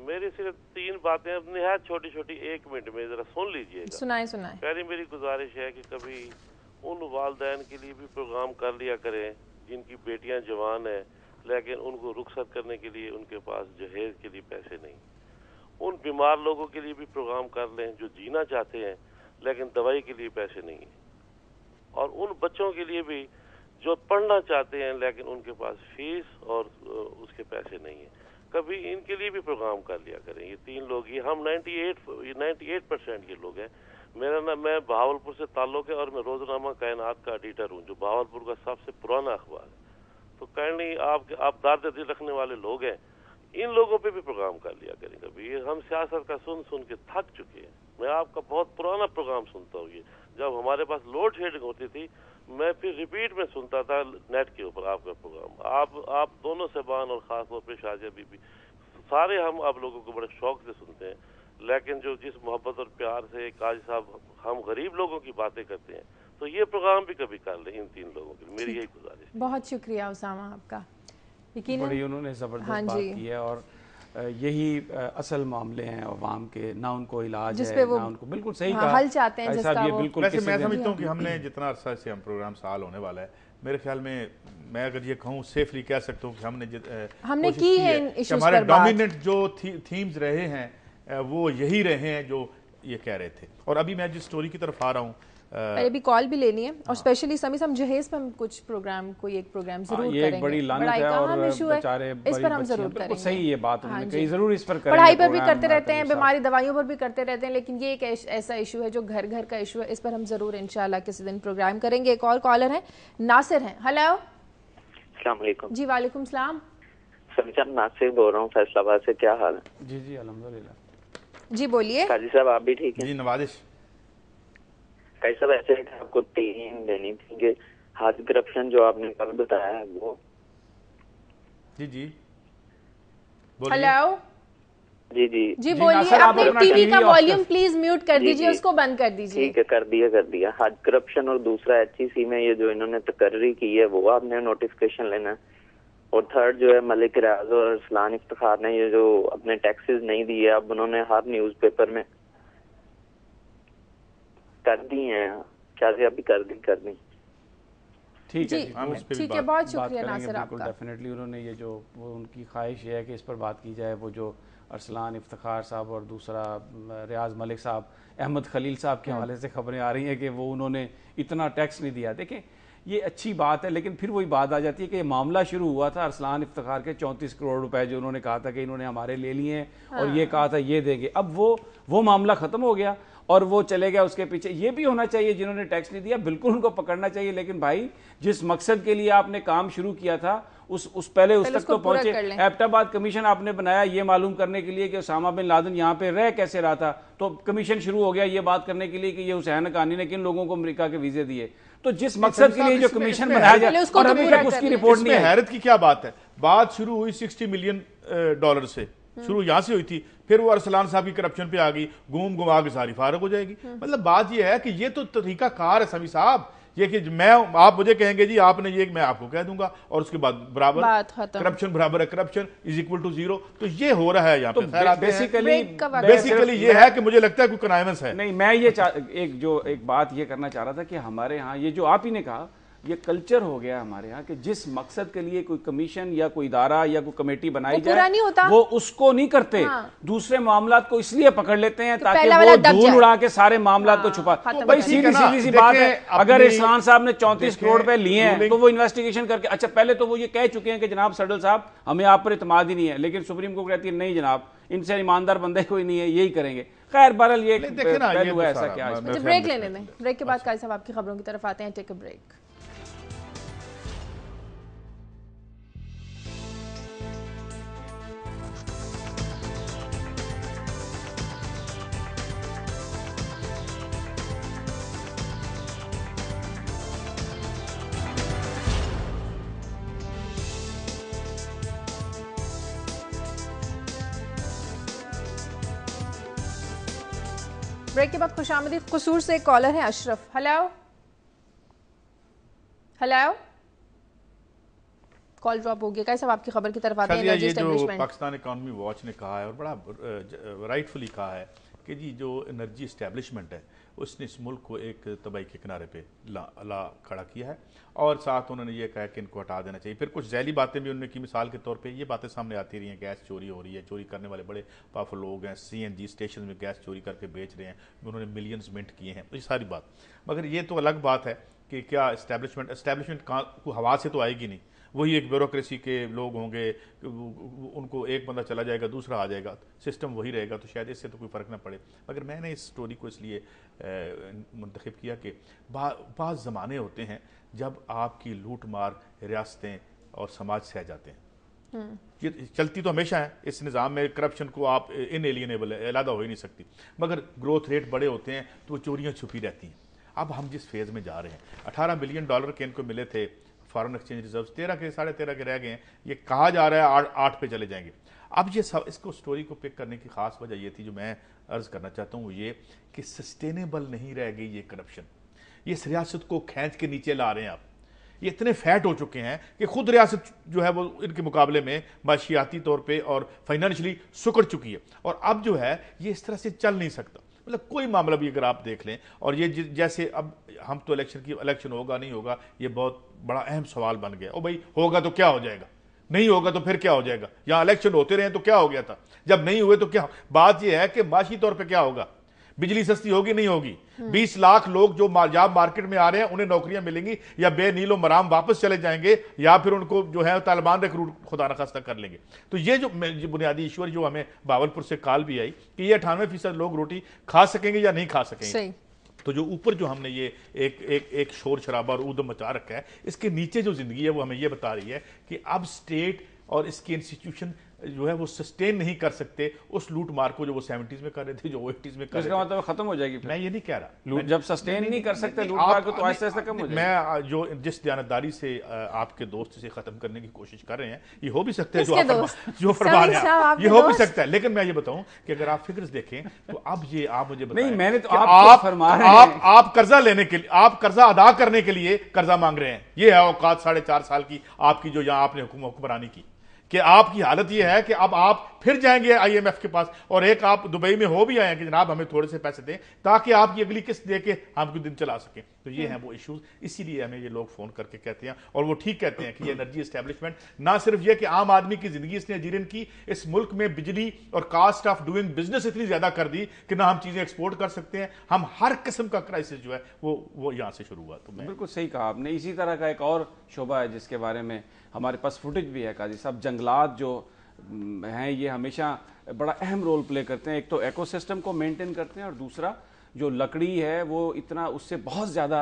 मेरी सिर्फ तीन बातें अब नहायत छोटी छोटी एक मिनट में जरा सुन लीजिए सुनाए सुनाए पहली मेरी गुजारिश है कि कभी उन वालदेन के लिए भी प्रोग्राम कर लिया करें जिनकी बेटियां जवान हैं लेकिन उनको रुखसत करने के लिए उनके पास जहेज के लिए पैसे नहीं उन बीमार लोगों के लिए भी प्रोग्राम कर लें जो जीना चाहते हैं लेकिन दवाई के लिए पैसे नहीं है और उन बच्चों के लिए भी जो पढ़ना चाहते हैं लेकिन उनके पास फीस और उसके पैसे नहीं है कभी इनके लिए भी प्रोग्राम कर लिया करें ये तीन लोग ये हम 98 98 परसेंट ये लोग हैं मेरा नाम मैं भावलपुर से ताल्लुक है और मैं रोजनामा कायनात का एडिटर हूँ जो भावलपुर का सबसे पुराना अखबार है तो काइंडली आप आप दर्द दिल रखने वाले लोग हैं इन लोगों पे भी प्रोग्राम कर लिया करें कभी ये हम सियासत का सुन सुन के थक चुके हैं मैं आपका बहुत पुराना प्रोग्राम सुनता हूँ ये जब हमारे पास लोड शेडिंग होती थी मैं फिर रिपीट में सुनता था नेट के ऊपर आपका प्रोग्राम आप आप दोनों सेबान और खासतौर पर शाजिया बीबी सारे हम आप लोगों को बड़े शौक से सुनते हैं लेकिन जो जिस मोहब्बत और प्यार से काजी साहब हम गरीब लोगों की बातें करते हैं तो ये प्रोग्राम भी कभी कर ले इन तीन लोगों के मेरी यही गुजारिश बहुत शुक्रिया उसामा आपका यकीन बड़ी उन्होंने ज़बरदस्त हाँ बात की है और यही असल मामले हैं अवाम के ना उनको इलाज है ना उनको बिल्कुल सही हाँ, हल चाहते हैं जिसका ये बिल्कुल वैसे मैं समझता हूँ कि हमने जितना अरसा से हम प्रोग्राम साल होने वाला है मेरे ख्याल में मैं अगर ये कहूँ सेफली कह सकता हूँ कि हमने हमने की है हमारे डोमिनेंट जो थीम्स रहे हैं वो यही रहे हैं जो ये कह रहे थे और अभी मैं जिस स्टोरी की तरफ आ रहा हूँ मैंने भी कॉल भी लेनी है और स्पेशली समी सम जहेज पर हम कुछ प्रोग्राम कोई एक प्रोग्राम हाँ, जरूर हाँ, ये करेंगे बड़ी लानत है और बेचारे इस पर हम जरूर करेंगे सही ये बात हाँ कही जरूर इस पर पढ़ाई पर भी करते रहते हैं बीमारी दवाइयों पर भी करते रहते हैं लेकिन ये एक ऐसा इशू है जो घर घर का इशू है इस पर हम जरूर इनशाला किसी दिन प्रोग्राम करेंगे एक और कॉलर है नासिर है हेलो जी वालेकुम सलाम समी नासिर बोल रहा हूँ फैसलाबाद से क्या हाल है जी जी अलहमदुल्ला जी बोलिए काजी साहब आप भी ठीक है जी नवाजिश काजी साहब ऐसे आपको तीन देनी थी कि हाथ करप्शन जो आपने कल बताया वो जी जी हेलो जी जी जी बोलिए आप टीवी का वॉल्यूम प्लीज म्यूट कर दीजिए उसको बंद कर दीजिए ठीक है कर दिया कर दिया हज करप्शन और दूसरा एचईसी में ये जो इन्होंने तकर्री की है वो आपने नोटिफिकेशन लेना है और थर्ड जो है मलिक रियाज और फलान इफ्तार ने ये जो अपने टैक्सेस नहीं दिए अब उन्होंने हर न्यूज़पेपर में कर दी है क्या से अभी कर दी कर दी ठीक है हम ठीक है बहुत शुक्रिया नासिर आपका डेफिनेटली उन्होंने ये जो वो उनकी ख्वाहिश है कि इस पर बात की जाए वो जो अरसलान इफ्तार साहब और दूसरा रियाज मलिक साहब अहमद खलील साहब के हम्म। हवाले से खबरें आ रही हैं कि वो उन्होंने इतना टैक्स नहीं दिया देखें ये अच्छी बात है लेकिन फिर वही बात आ जाती है कि ये मामला शुरू हुआ था अरसलान इफ्तार के चौंतीस करोड़ रुपए जो उन्होंने कहा था कि इन्होंने हमारे ले लिए हैं और ये हाँ। कहा था ये देंगे अब वो वो मामला ख़त्म हो गया और वो चले गया उसके पीछे ये भी होना चाहिए जिन्होंने टैक्स नहीं दिया बिल्कुल उनको पकड़ना चाहिए लेकिन भाई जिस मकसद के लिए आपने काम शुरू किया था उस उस पहले, पहले उस तक तो पहुंचे एबटाबाद कमीशन आपने बनाया ये मालूम करने के लिए कि उसामा बिन लादन यहाँ पे रह कैसे रहा था तो कमीशन शुरू हो गया ये बात करने के लिए कि ये हुसैन कानी ने किन लोगों को अमरीका के वीज़े दिए तो जिस मकसद के लिए जो कमीशन बनाया गया और तो अभी तक उसकी रिपोर्ट नहीं हैरत की क्या बात है बात शुरू हुई सिक्सटी मिलियन डॉलर से शुरू यहां से हुई थी फिर वो अरसलान साहब की करप्शन पे आ गई घूम घुमा के सारी फारक हो जाएगी मतलब बात ये है कि ये तो तरीका कार है समी साहब ये कि मैं आप मुझे कहेंगे जी आपने ये मैं आपको कह दूंगा और उसके बाद बराबर करप्शन बराबर है corruption is equal to zero तो ये हो रहा है यहाँ तो पे बेसिकली बेसिकली ये है कि मुझे लगता है कोई कनाइवेंस है नहीं मैं ये एक जो एक बात ये करना चाह रहा था कि हमारे यहाँ ये जो आप ही ने कहा ये कल्चर हो गया हमारे यहाँ कि जिस मकसद के लिए कोई कमीशन या कोई इदारा या कोई कमेटी बनाई जाए नहीं होता वो उसको नहीं करते हाँ। दूसरे मामला को इसलिए पकड़ लेते हैं ताकि वो धूल उड़ा के सारे मामला हाँ। को छुपा भाई सीधी सीधी सी बात है अगर इसमान साहब ने चौंतीस करोड़ रुपए लिए हैं तो वो इन्वेस्टिगेशन करके अच्छा पहले तो वो ये कह चुके हैं कि जनाब सडल साहब हमें आप पर इतमाद ही नहीं है लेकिन सुप्रीम कोर्ट कहती है नहीं जनाब इनसे ईमानदार बंदे कोई नहीं है यही करेंगे खैर बहरल ये पहलू तो है ऐसा क्या ब्रेक अच्छा, लेने में ब्रेक के बाद अच्छा। साहब आपकी खबरों की तरफ आते हैं टेक अ ब्रेक ब्रेक के बाद खुश आमदी कसूर से कॉलर है Ashraf hello hello call drop हो गया कैसे आपकी खबर की तरफ आते हैं पाकिस्तान इकोनॉमी वॉच ने कहा है और बड़ा राइटफुली कहा है कि जी जो एनर्जी इस्टेब्लिशमेंट है उसने इस मुल्क को एक तबाही के किनारे पे ला ला खड़ा किया है और साथ उन्होंने ये कहा कि इनको हटा देना चाहिए फिर कुछ जैली बातें भी उन्होंने की मिसाल के तौर पे ये बातें सामने आती रही हैं गैस चोरी हो रही है चोरी करने वाले बड़े पावरफुल लोग हैं सीएनजी स्टेशन में गैस चोरी करके बेच रहे हैं उन्होंने मिलियंस मिनट किए हैं ये सारी बात मगर ये तो अलग बात है कि क्या इस्टेब्लिशमेंट इस्टेब्लिशमेंट को हवा से तो आएगी नहीं वही एक ब्यूरोक्रेसी के लोग होंगे उनको एक बंदा चला जाएगा दूसरा आ जाएगा सिस्टम वही रहेगा तो शायद इससे तो कोई फ़र्क ना पड़े मगर मैंने इस स्टोरी को इसलिए मंतखब किया कि बाज़ ज़माने होते हैं जब आपकी लूट मार रियासतें और समाज सह जाते हैं हम्म। ये चलती तो हमेशा है इस निज़ाम में करप्शन को आप इन एलियनेबल है अलहदा हो ही नहीं सकती मगर ग्रोथ रेट बड़े होते हैं तो चोरियाँ छुपी रहती हैं अब हम जिस फेज़ में जा रहे हैं 18 बिलियन डॉलर के इनको मिले थे फॉरेन एक्सचेंज रिजर्व तेरह के साढ़े तेरह के रह गए हैं ये कहा जा रहा है आठ पे चले जाएंगे अब ये सब इसको स्टोरी को पिक करने की खास वजह ये थी जो मैं अर्ज करना चाहता हूँ ये कि सस्टेनेबल नहीं रह गई ये करप्शन ये रियासत को खींच के नीचे ला रहे हैं आप ये इतने फैट हो चुके हैं कि खुद रियासत जो है वो इनके मुकाबले में माशियाती तौर पे और फाइनेंशली सुकड़ चुकी है और अब जो है ये इस तरह से चल नहीं सकता मतलब कोई मामला भी अगर आप देख लें और ये जैसे अब हम तो इलेक्शन की इलेक्शन होगा नहीं होगा ये बहुत बड़ा अहम सवाल बन गया ओ भाई होगा तो क्या हो जाएगा नहीं होगा तो फिर क्या हो जाएगा यहाँ इलेक्शन होते रहे तो क्या हो गया था जब नहीं हुए तो क्या बात यह है कि माशी तौर पर क्या होगा बिजली सस्ती होगी नहीं होगी 20 लाख लोग जो जॉब मार्केट में आ रहे हैं उन्हें नौकरियां मिलेंगी या बेनीलो मराम वापस चले जाएंगे या फिर उनको जो है तालिबान रिक्रूट खुदा नखास्ता कर लेंगे तो ये जो बुनियादी ईश्वर जो हमें बावलपुर से काल भी आई कि ये अठानवे फीसद लोग रोटी खा सकेंगे या नहीं खा सकेंगे तो जो ऊपर जो हमने ये एक एक एक शोर शराबा और उदम मचा रखा है इसके नीचे जो जिंदगी है वो हमें ये बता रही है कि अब स्टेट और इसके इंस्टीट्यूशन जो है वो सस्टेन नहीं कर सकते उस लूट मार को जो वो सेवेंटीज में कर रहे थे जो एटीज में कर तो रहे मतलब थे मतलब खत्म हो जाएगी मैं ये नहीं कह रहा लूट जब सस्टेन नहीं, नहीं कर सकते लूट मार को तो आहिस्ता आहिस्ता कम हो मैं जो जिस दयानतदारी से आपके दोस्त से खत्म करने की कोशिश कर रहे हैं ये हो भी सकता है जो जो फरमा रहे हैं ये हो भी सकता है लेकिन मैं ये बताऊं कि अगर आप फिक्र देखें तो अब ये आप मुझे नहीं मैंने तो आप आप कर्जा लेने के लिए आप कर्जा अदा करने के लिए कर्जा मांग रहे हैं ये है औकात साढ़े चार साल की आपकी जो यहाँ आपने हुक्मरानी की कि आपकी हालत यह है कि अब आप फिर जाएंगे आईएमएफ के पास और एक आप दुबई में हो भी आए हैं कि जनाब हमें थोड़े से पैसे दें ताकि आपकी अगली किस्त दे के आपको दिन चला सकें तो ये हैं वो इश्यूज इसीलिए हमें ये लोग फोन करके कहते हैं और वो ठीक कहते हैं कि ये एनर्जी एस्टेब्लिशमेंट ना सिर्फ ये कि आम आदमी की जिंदगी इसने जीरन की इस मुल्क में बिजली और कास्ट ऑफ डूइंग बिजनेस इतनी ज्यादा कर दी कि ना हम चीजें एक्सपोर्ट कर सकते हैं हम हर किस्म का क्राइसिस जो है वो वो यहाँ से शुरू हुआ तो बिल्कुल सही कहा आपने इसी तरह का एक और शोभा है जिसके बारे में हमारे पास फुटेज भी है काजी साहब जंगलात जो हैं ये हमेशा बड़ा अहम रोल प्ले करते हैं एक तो एकोसिस्टम को मेंटेन करते हैं और दूसरा जो लकड़ी है वो इतना उससे बहुत ज़्यादा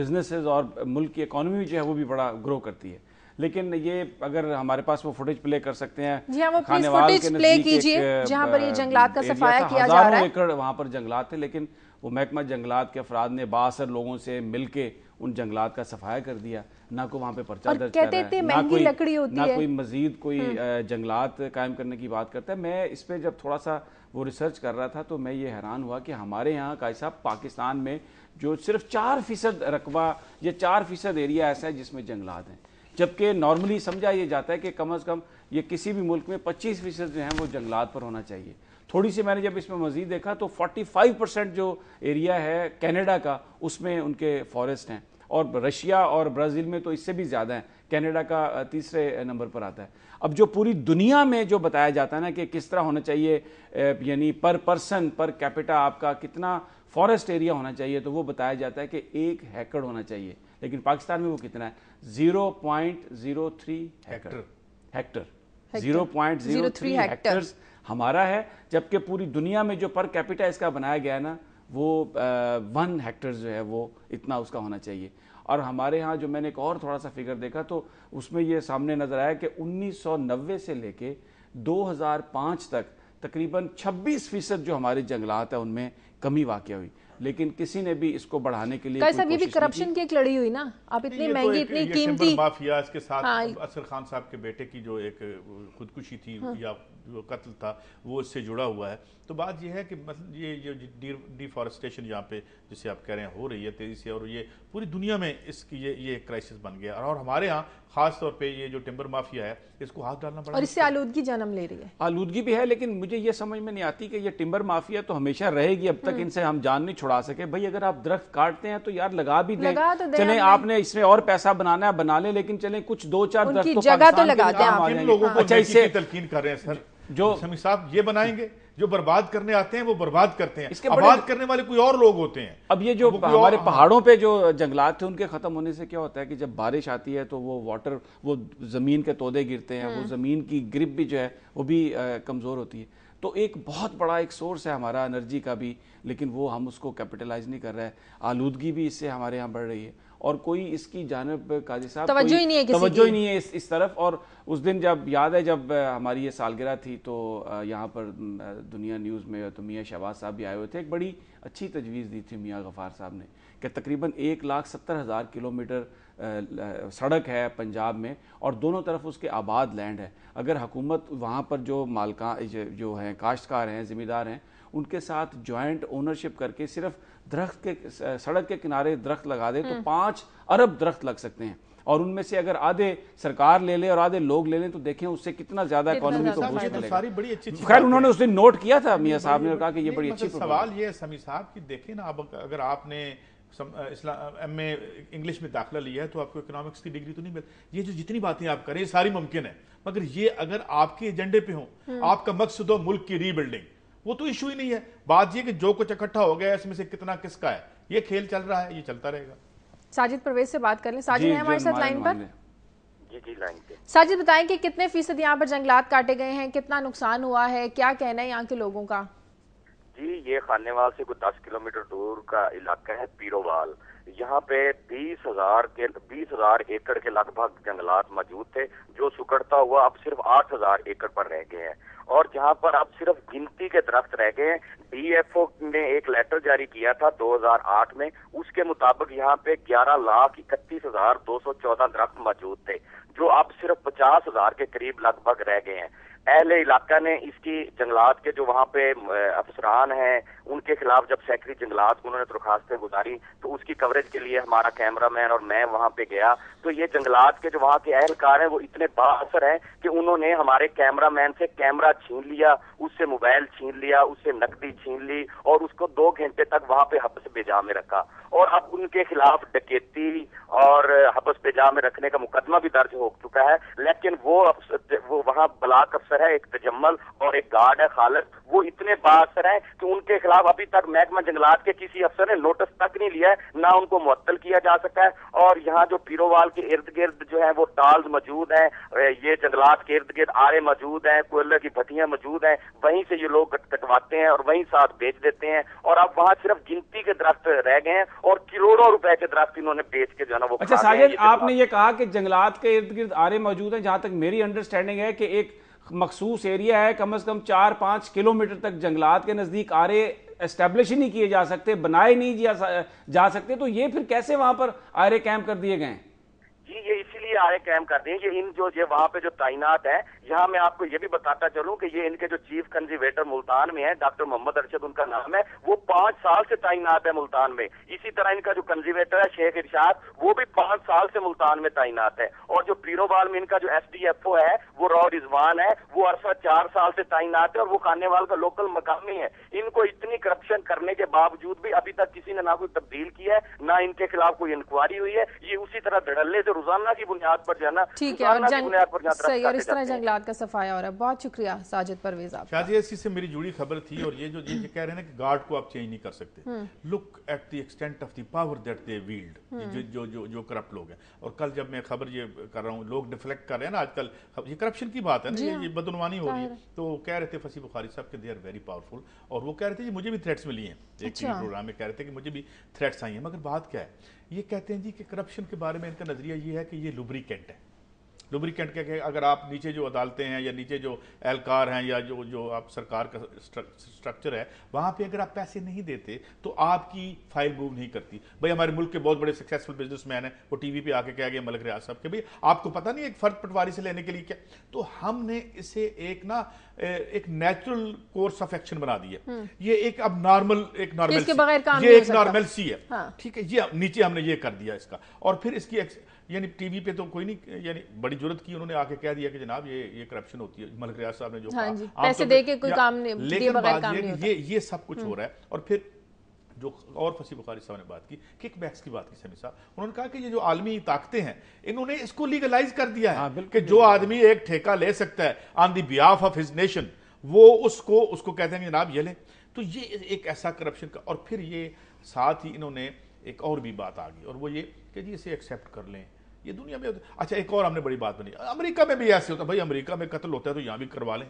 बिजनेसेस और मुल्क की इकोनॉमी जो है वो भी बड़ा ग्रो करती है लेकिन ये अगर हमारे पास वो फुटेज प्ले कर सकते हैं जी हाँ वो प्लीज फुटेज प्ले कीजिए जहाँ पर ये जंगलात का सफाया किया जा रहा है एकड़ वहाँ पर जंगलात है लेकिन वो महकमा जंगलात के अफराद ने बासर लोगों से मिलके उन जंगलात का सफाया कर दिया ना को वहाँ पे पर्चा दर्ज कहते थे ना कोई लकड़ी होती ना है। कोई मजीद कोई हम्म। जंगलात कायम करने की बात करता है मैं इस पर जब थोड़ा सा वो रिसर्च कर रहा था तो मैं ये हैरान हुआ कि हमारे यहाँ का साहब पाकिस्तान में जो सिर्फ चार फीसद रकबा या चार फीसद एरिया ऐसा है जिसमें जंगलात हैं जबकि नॉर्मली समझा ये जाता है कि कम अज़ कम ये किसी भी मुल्क में पच्चीस फीसद जो है वो जंगलात पर होना चाहिए थोड़ी सी मैंने जब इसमें मज़ीद देखा तो फाइव परसेंट जो एरिया है कैनेडा का उसमें उनके फॉरेस्ट हैं और रशिया और ब्राज़ील में तो इससे भी ज़्यादा है कनाडा का तीसरे नंबर पर आता है अब जो पूरी दुनिया में जो बताया जाता है ना कि किस तरह होना चाहिए यानी पर पर्सन पर कैपिटा आपका कितना फॉरेस्ट एरिया होना चाहिए तो वो बताया जाता है कि एक हैकड़ होना चाहिए लेकिन पाकिस्तान में वो कितना है zero point zero three hectare hectare zero point zero three hectares हमारा है जबकि पूरी दुनिया में जो पर कैपिटा इसका बनाया गया है ना वो वन हेक्टर जो है वो इतना उसका होना चाहिए और हमारे यहाँ जो मैंने एक और थोड़ा सा फिगर देखा तो उसमें ये सामने नज़र आया कि 1990 से लेके 2005 तक तकरीबन 26 फीसद जो हमारे जंगलात है उनमें कमी वाक़ हुई लेकिन किसी ने भी इसको बढ़ाने के लिए ये भी करप्शन की एक लड़ी हुई ना आप तो इतनी महंगी इतनी कीमती माफिया इसके साथ हाँ। असर खान साहब के बेटे की जो एक खुदकुशी थी हाँ। या जो कत्ल था वो इससे जुड़ा हुआ है तो बात यह है कि मतलब ये जो डिफॉरेस्टेशन यहाँ पे जिसे आप कह रहे हैं हो रही है तेज़ी से और ये पूरी दुनिया में इसकी ये ये क्राइसिस बन गया और हमारे यहाँ खास तौर पे ये जो टिम्बर माफिया है इसको हाथ डालना पड़ा और इससे आलूदगी जन्म ले रही है आलूदगी भी है लेकिन मुझे ये समझ में नहीं आती कि ये टिम्बर माफिया तो हमेशा रहेगी अब तक हम्म। इनसे हम जान नहीं छुड़ा सके भाई अगर आप दरख्त काटते हैं तो यार लगा भी दें तो चले आपने इसमें और पैसा बनाना है बना ले लेकिन चले कुछ दो चार दरख्त जगह तो लगाते हैं लोगों को हाँ। अच्छा इससे तलकीन कर रहे हैं सर जो साहब ये बनाएंगे जो बर्बाद करने आते हैं वो बर्बाद करते हैं इसके बर्बाद करने वाले कोई और लोग होते हैं अब ये जो हमारे पहाड़ों पे जो जंगलात थे उनके खत्म होने से क्या होता है कि जब बारिश आती है तो वो वाटर वो जमीन के तोदे गिरते हैं वो हम्म। जमीन की ग्रिप भी जो है वो भी कमजोर होती है तो एक बहुत बड़ा एक सोर्स है हमारा एनर्जी का भी लेकिन वो हम उसको कैपिटलाइज नहीं कर रहे हैं आलूदगी भी इससे हमारे यहाँ बढ़ रही है और कोई इसकी जानब काजी साहब तवज्जो ही नहीं है तवज्जो ही नहीं है इस, इस तरफ और उस दिन जब याद है जब हमारी ये सालगिरह थी तो यहाँ पर दुनिया न्यूज़ में तो मियाँ शहबाज साहब भी आए हुए थे एक बड़ी अच्छी तजवीज़ दी थी मियाँ गफ़ार साहब ने कि तकरीबन एक लाख सत्तर हज़ार किलोमीटर सड़क है पंजाब में और दोनों तरफ उसके आबाद लैंड है अगर हकूमत वहाँ पर जो मालका जो हैं काश्तकार हैं ज़िम्मेदार हैं उनके साथ जॉइंट ओनरशिप करके सिर्फ दरख्त के सड़क के किनारे दरख्त लगा दे तो हम्म। पाँच अरब दरख्त लग सकते हैं और उनमें से अगर आधे सरकार ले ले और आधे लोग ले लें तो देखें उससे कितना ज्यादा इकोनॉमी को बूस्ट मिलेगा तो सारी बड़ी अच्छी चीज खैर उन्होंने उस दिन नोट किया था मियां साहब ने कहा कि ये बड़ी अच्छी मतलब सवाल ये है समी साहब की देखें ना अब अगर आपने इस्लाम एम इंग्लिश में दाखिला लिया है तो आपको इकोनॉमिक्स की डिग्री तो नहीं मिल ये जो जितनी बातें आप करें ये सारी मुमकिन है मगर ये अगर आपके एजेंडे पे हो हम्म। आपका मकसद हो मुल्क की रीबिल्डिंग वो तो इशू ही नहीं है बात यह कि जो कुछ इकट्ठा हो गया इसमें से कितना किसका है ये खेल चल रहा है ये चलता रहेगा साजिद परवेज से बात कर ले साजिद है हमारे साथ लाइन पर साजिद बताएं कि कितने फीसद यहाँ पर जंगलात काटे गए हैं कितना नुकसान हुआ है क्या कहना है यहाँ के लोगों का जी ये खानेवाल से कुछ दस किलोमीटर दूर का इलाका है पीरोवाल यहाँ पे बीस हजार के बीस हजार एकड़ के लगभग जंगलात मौजूद थे जो सुकड़ता हुआ अब सिर्फ आठ हजार एकड़ पर रह गए हैं और जहां पर अब सिर्फ गिनती के दरख्त रह गए हैं डीएफओ ने एक लेटर जारी किया था 2008 में उसके मुताबिक यहां पे ग्यारह लाख इकतीस हजार दो सौ चौदह दरख्त मौजूद थे जो अब सिर्फ पचास हजार के करीब लगभग रह गए हैं अहल इलाका ने इसकी जंगलात के जो वहाँ पे अफसरान हैं उनके खिलाफ जब सेक्रेटरी जंगलात को उन्होंने दरखास्तें गुजारी तो उसकी कवरेज के लिए हमारा कैमरा मैन और मैं वहाँ पे गया तो ये जंगलात के जो वहाँ के अहलकार हैं वो इतने बासर हैं कि उन्होंने हमारे कैमरा मैन से कैमरा छीन लिया उससे मोबाइल छीन लिया उससे नकदी छीन ली और उसको दो घंटे तक वहाँ पे हबस बेजा में रखा और अब उनके खिलाफ डकेती और हबस बेजा में रखने का मुकदमा भी दर्ज हो चुका है लेकिन वो वो वहाँ ब्लाक अफसर है एक तजम्मल और एक गार्ड है खालद वो इतने बड़ा अफसर है कि उनके खिलाफ अभी तक महकमा जंगलात के किसी अफसर ने नोटिस तक नहीं लिया है ना उनको मुत्तल किया जा सका है और यहाँ जो पीरोवाल के इर्द गिर्द जो है वो टाल्स मौजूद हैं ये जंगलात के इर्द गिर्द आरे मौजूद हैं कोयले की भटियां मौजूद हैं वहीं से ये लोग कटवाते हैं और वहीं साथ बेच देते हैं और अब वहाँ सिर्फ गिनती के दरख्त रह गए हैं और करोड़ों रुपए के दरख्त इन्होंने बेच के जो है ना वो अच्छा आपने ये कहा कि जंगलात के इर्द गिर्द आरे मौजूद हैं जहाँ तक मेरी अंडरस्टैंडिंग है कि एक मखसूस एरिया है कम अज़ कम चार पाँच किलोमीटर तक जंगलात के नज़दीक आरे इस्टेब्लिश ही नहीं किए जा सकते बनाए नहीं जा सकते तो ये फिर कैसे वहाँ पर आरे कैंप कर दिए गए हैं आए कैम कर रही है ये इन जो ये वहाँ पे जो तैनात है यहाँ मैं आपको ये भी बताता चलूँ कि ये इनके जो चीफ कंजीवेटर मुल्तान में है डॉक्टर मोहम्मद अरशद उनका नाम है वो पांच साल से तैनात है मुल्तान में इसी तरह इनका जो कंजीवेटर है शेख इर्शाद वो भी पांच साल से मुल्तान में तैनात है और जो पीरोवाल में इनका जो एस डी एफ ओ है वो रॉ रिजवान है वो अरसा चार साल से तैनात है और वो खानेवाल का लोकल मकामी है इनको इतनी करप्शन करने के बावजूद भी अभी तक किसी ने ना कोई तब्दील किया है ना इनके खिलाफ कोई इंक्वायरी हुई है ये उसी तरह धड़ल्ले से रोजाना की बुनियाद बुनियाद पर जो है ना ठीक है और जंग बुनियाद पर सही और इस तरह जंगलात का सफाया हो रहा है बहुत शुक्रिया साजिद परवेज आप शायद इसी से मेरी जुड़ी खबर थी और ये जो ये कह रहे हैं ना कि गार्ड को आप चेंज नहीं कर सकते look at the extent of the power that they wield जो जो जो करप्ट लोग हैं और कल जब मैं खबर ये कर रहा हूँ लोग डिफ्लेक्ट कर रहे हैं ना आजकल ये करप्शन की बात है ना हाँ। ये बदनवानी हो रही है तो कह रहे थे फसी बुखारी साहब के दे आर वेरी पावरफुल और वो कह रहे थे मुझे भी थ्रेट्स मिली हैं एक प्रोग्राम अच्छा। में कह रहे थे कि मुझे भी थ्रेट्स आई हैं मगर बात क्या है ये कहते हैं जी कि करप्शन के बारे में इनका नज़रिया ये है कि ये लुब्रिकेंट है लुब्रिकेंट क्या अगर आप नीचे जो अदालतें हैं या नीचे जो एहलकार हैं या जो जो आप सरकार का स्ट्रक्चर है वहाँ पे अगर आप पैसे नहीं देते तो आपकी फाइल मूव नहीं करती भाई हमारे मुल्क के बहुत बड़े सक्सेसफुल बिजनेसमैन है वो टीवी पे आके कह गए मलक रियाज साहब के भाई आपको पता नहीं एक फर्द पटवारी से लेने के लिए क्या तो हमने इसे एक ना एक नेचुरल कोर्स ऑफ एक्शन बना दिया हम्म। ये एक अब नॉर्मल एक नॉर्मल ये एक नॉर्मल सी है हाँ। ठीक है ये नीचे हमने ये कर दिया इसका और फिर इसकी यानी टीवी पे तो कोई नहीं यानी बड़ी जरूरत की उन्होंने आके कह दिया कि जनाब ये ये करप्शन होती है मलक रियाज साहब ने जो हाँ जी, पैसे तो दे के कोई काम नहीं लेकिन बात काम ये, ये ये सब कुछ हम्म। हो रहा है और फिर जो और फसी बुखारी साहब ने बात की किक बैक्स की बात की समी साहब उन्होंने कहा कि ये जो आलमी ताकतें हैं इन्होंने इसको लीगलाइज कर दिया है हाँ, कि जो आदमी एक ठेका ले सकता है on the behalf of his nation वो उसको उसको कहते हैं जनाब ये ले तो ये एक ऐसा करप्शन का और फिर ये साथ ही इन्होंने एक और भी बात आ गई और वो ये कि जी इसे एक्सेप्ट कर लें ये दुनिया में अच्छा एक और हमने बड़ी बात बनी अमेरिका में भी ऐसे होता भाई अमेरिका में कत्ल होता है तो यहां भी करवा लें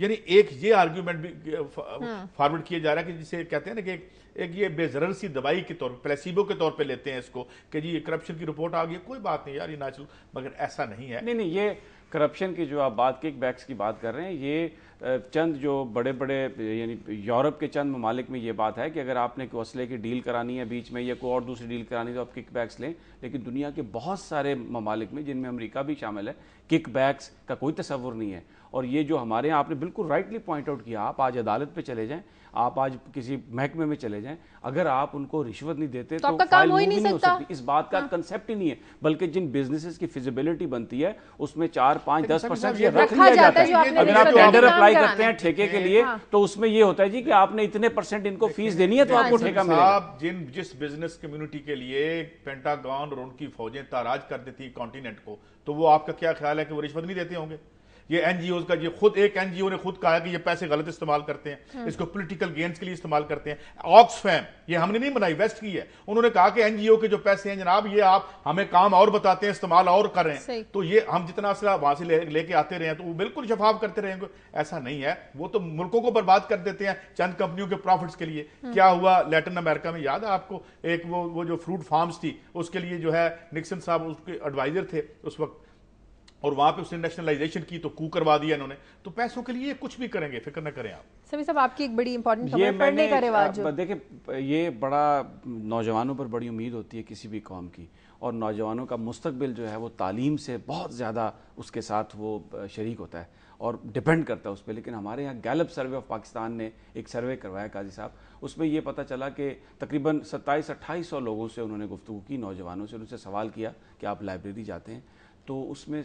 यानी एक ये आर्ग्यूमेंट भी फॉरवर्ड हाँ। किया जा रहा है कि जिसे कहते हैं ना कि एक, एक ये बेजरर सी दवाई के तौर पर प्लेसिबो के तौर पे लेते हैं इसको कि जी ये करप्शन की रिपोर्ट आ गई है कोई बात नहीं यार ये ना मगर ऐसा नहीं है नहीं नहीं ये करप्शन की जो आप बात किक बैक्स की बात कर रहे हैं ये चंद जो बड़े बड़े यानी यूरोप के चंद ममालिक में ये बात है कि अगर आपने असले की डील करानी है बीच में या कोई और दूसरी डील करानी है तो आप किक बैक्स लें लेकिन दुनिया के बहुत सारे ममालिक में जिनमें अमरीका भी शामिल है किक बैक्स का कोई तस्वुर नहीं है और ये जो हमारे यहाँ आपने बिल्कुल राइटली पॉइंट आउट किया आप आज अदालत पे चले जाएं आप आज किसी महकमे में चले जाएं अगर आप उनको रिश्वत नहीं देते तो, तो आपका काम हो ही नहीं, नहीं सकता सकती इस बात का हाँ। ही नहीं है बल्कि जिन बिजनेसेस की फिजिबिलिटी बनती है उसमें चार पाँच दस परसेंट ये रख लिया जाता है अगर आप टेंडर तो अप्लाई करते हैं ठेके के लिए हाँ। तो उसमें ये होता है जी की आपने इतने परसेंट इनको फीस देनी है तो हाँ आपको ठेका आप जिन जिस बिजनेस कम्युनिटी के लिए पेंटागॉन और उनकी फौजें ताराज कर देती कॉन्टिनेंट को तो वो आपका क्या ख्याल है कि वो रिश्वत नहीं देते होंगे ये एनजीओ का ये खुद एक एनजीओ ने खुद कहा कि ये पैसे गलत इस्तेमाल करते हैं हम्म। इसको पोलिटिकल गेंस के लिए इस्तेमाल करते हैं ऑक्सफैम ये हमने नहीं बनाई वेस्ट की है उन्होंने कहा कि एनजीओ के जो पैसे हैं जनाब ये आप हमें काम और बताते हैं इस्तेमाल और कर रहे हैं तो ये हम जितना असला वहां से लेके ले आते रहे हैं तो वो बिल्कुल शफाफ करते रहेंगे ऐसा नहीं है वो तो मुल्कों को बर्बाद कर देते हैं चंद कंपनियों के प्रॉफिट्स के लिए हम्म। क्या हुआ लेटिन अमेरिका में याद है आपको एक वो वो जो फ्रूट फार्म्स थी उसके लिए जो है निक्सन साहब उसके एडवाइजर थे उस वक्त और वहां पे उसने नेशनलाइजेशन की तो कू करवा दिया इन्होंने तो पैसों के लिए कुछ भी करेंगे फिक्र ना करें आप सभी सब आपकी एक बड़ी इंपॉर्टेंट ये पढ़ने का रिवाज देखिए ये बड़ा नौजवानों पर बड़ी उम्मीद होती है किसी भी कौम की और नौजवानों का मुस्तबिल जो है वो तालीम से बहुत ज़्यादा उसके साथ वो शरीक होता है और डिपेंड करता है उस पर लेकिन हमारे यहाँ गैलप सर्वे ऑफ पाकिस्तान ने एक सर्वे करवाया काजी साहब उसमें ये पता चला कि तकरीबन सत्ताईस अट्ठाईस सौ लोगों से उन्होंने गुफ्तु की नौजवानों से उनसे सवाल किया कि आप लाइब्रेरी जाते हैं तो उसमें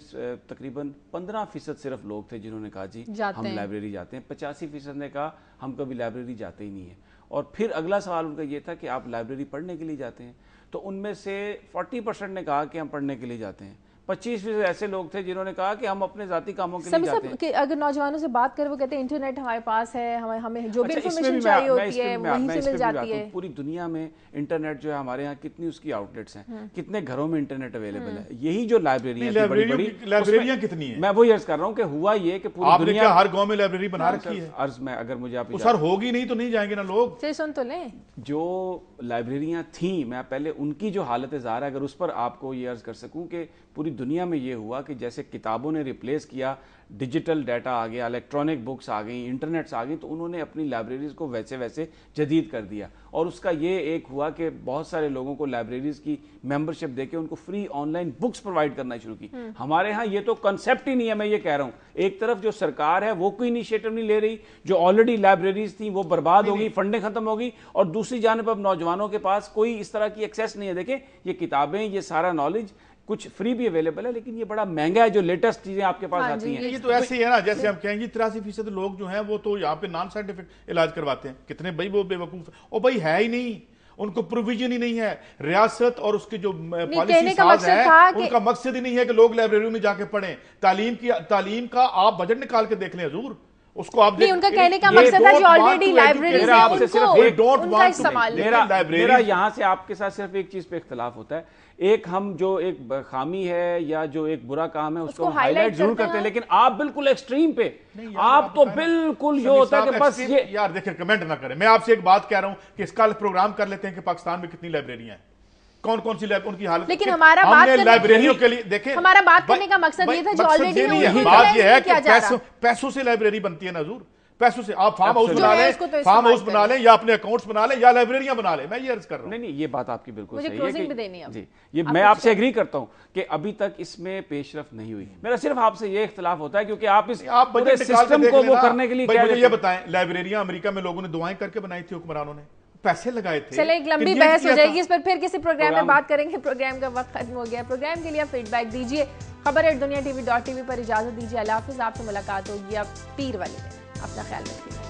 तकरीबन पंद्रह फीसद सिर्फ लोग थे जिन्होंने कहा जी हम लाइब्रेरी जाते हैं पचासी फीसद ने कहा हम कभी लाइब्रेरी जाते ही नहीं है और फिर अगला सवाल उनका ये था कि आप लाइब्रेरी पढ़ने के लिए जाते हैं तो उनमें से फोर्टी परसेंट ने कहा कि हम पढ़ने के लिए जाते हैं पच्चीस फीसद ऐसे लोग थे जिन्होंने कहा कि हम अपने जाति कामों के लिए जाते हैं कि अगर नौजवानों से बात करें वो कहते हैं इंटरनेट हमारे पास है हमें हमें जो अच्छा, भी चाहिए होती है वहीं से मिल जाती है पूरी दुनिया में इंटरनेट जो है हमारे यहाँ कितनी उसकी आउटलेट्स हैं हम्म। कितने घरों में इंटरनेट अवेलेबल है हम्म। यही जो लाइब्रेरी लाइब्रेरिया कितनी है मैं वही अर्ज कर रहा हूँ की हुआ ये की पूरी दुनिया हर गाँव में लाइब्रेरी बना रखी है अर्ज में अगर मुझे आप सर होगी नहीं तो नहीं जाएंगे ना लोग सुन तो ले जो लाइब्रेरियाँ थी मैं पहले उनकी जो हालत है अगर उस पर आपको ये अर्ज कर सकूँ की पूरी दुनिया में ये हुआ कि जैसे किताबों ने रिप्लेस किया डिजिटल डाटा आ गया इलेक्ट्रॉनिक बुक्स आ गई इंटरनेट्स आ गई तो उन्होंने अपनी लाइब्रेरीज़ को वैसे वैसे जदीद कर दिया और उसका ये एक हुआ कि बहुत सारे लोगों को लाइब्रेरीज़ की मेंबरशिप देके उनको फ्री ऑनलाइन बुक्स प्रोवाइड करना शुरू की हम्म। हमारे यहाँ ये तो कंसेप्ट ही नहीं है मैं ये कह रहा हूँ एक तरफ जो सरकार है वो कोई इनिशिएटिव नहीं ले रही जो ऑलरेडी लाइब्रेरीज थी वो बर्बाद होगी फंडिंग खत्म होगी और दूसरी जानब अब नौजवानों के पास कोई इस तरह की एक्सेस नहीं है देखें ये किताबें ये सारा नॉलेज कुछ फ्री भी अवेलेबल है लेकिन ये बड़ा महंगा है जो लेटेस्ट चीजें आपके पास हाँ आती हैं ये तो ऐसे ही है ना जैसे हम कहेंगे तिरासी फीसद लोग जो हैं वो तो यहाँ पे नॉन साइंटिफिक इलाज करवाते हैं कितने भाई वो बेवकूफ और भाई है ही नहीं उनको प्रोविजन ही नहीं है रियासत और उसके जो पॉलिसी साज है उनका मकसद ही नहीं है कि लोग लाइब्रेरी में जाके पढ़े तालीम की तालीम का आप बजट निकाल के देख लें हजूर उसको आप नहीं उनका कहने का मकसद है जो ऑलरेडी लाइब्रेरी से आपसे सिर्फ डोंट वांट टू मेरा मेरा यहां से आपके साथ सिर्फ एक चीज पे इख्तलाफ होता है एक हम जो एक खामी है या जो एक बुरा काम है उसको, उसको हाईलाइट जरूर करते हैं लेकिन आप बिल्कुल एक्सट्रीम पे आप तो, तो बिल्कुल ये होता है कि बस ये यार देखिए कमेंट ना करें मैं आपसे एक बात कह रहा हूं कि इसका प्रोग्राम कर लेते हैं कि पाकिस्तान में कितनी लाइब्रेरियां हैं कौन कौन सी उनकी हालत लेकिन हमारा बात लाइब्रेरियों के लिए देखे हमारा बात करने का मकसद ये था जो ऑलरेडी बात ये है कि पैसों से लाइब्रेरी बनती है नजूर पैसों से आप अच्छा, फार्म हाउस अच्छा। बना लें तो फार्म हाउस बना लें या अपने अकाउंट्स बना लें या लाइब्रेरियां बना लें मैं ये अर्ज कर रहा हूँ नहीं नहीं ये बात आपकी बिल्कुल मुझे सही है भी देनी है जी ये आप मैं आपसे एग्री करता हूँ कि अभी तक इसमें पेशरफ नहीं हुई मेरा सिर्फ आपसे ये इख्तलाफ होता है क्योंकि आप इस आप पूरे सिस्टम को वो करने के लिए ये बताएं लाइब्रेरियां अमेरिका में लोगों ने दुआएं करके बनाई थी हुक्मरानों ने पैसे लगाए थे चले एक लंबी बहस हो जाएगी इस पर फिर किसी प्रोग्राम में बात करेंगे प्रोग्राम का वक्त खत्म हो गया प्रोग्राम के लिए फीडबैक दीजिए खबर एट दुनिया टीवी डॉट टीवी पर इजाजत दीजिए अल्लाह हाफिज आपसे मुलाकात होगी आप पीर वाले अपना ख्याल रखिए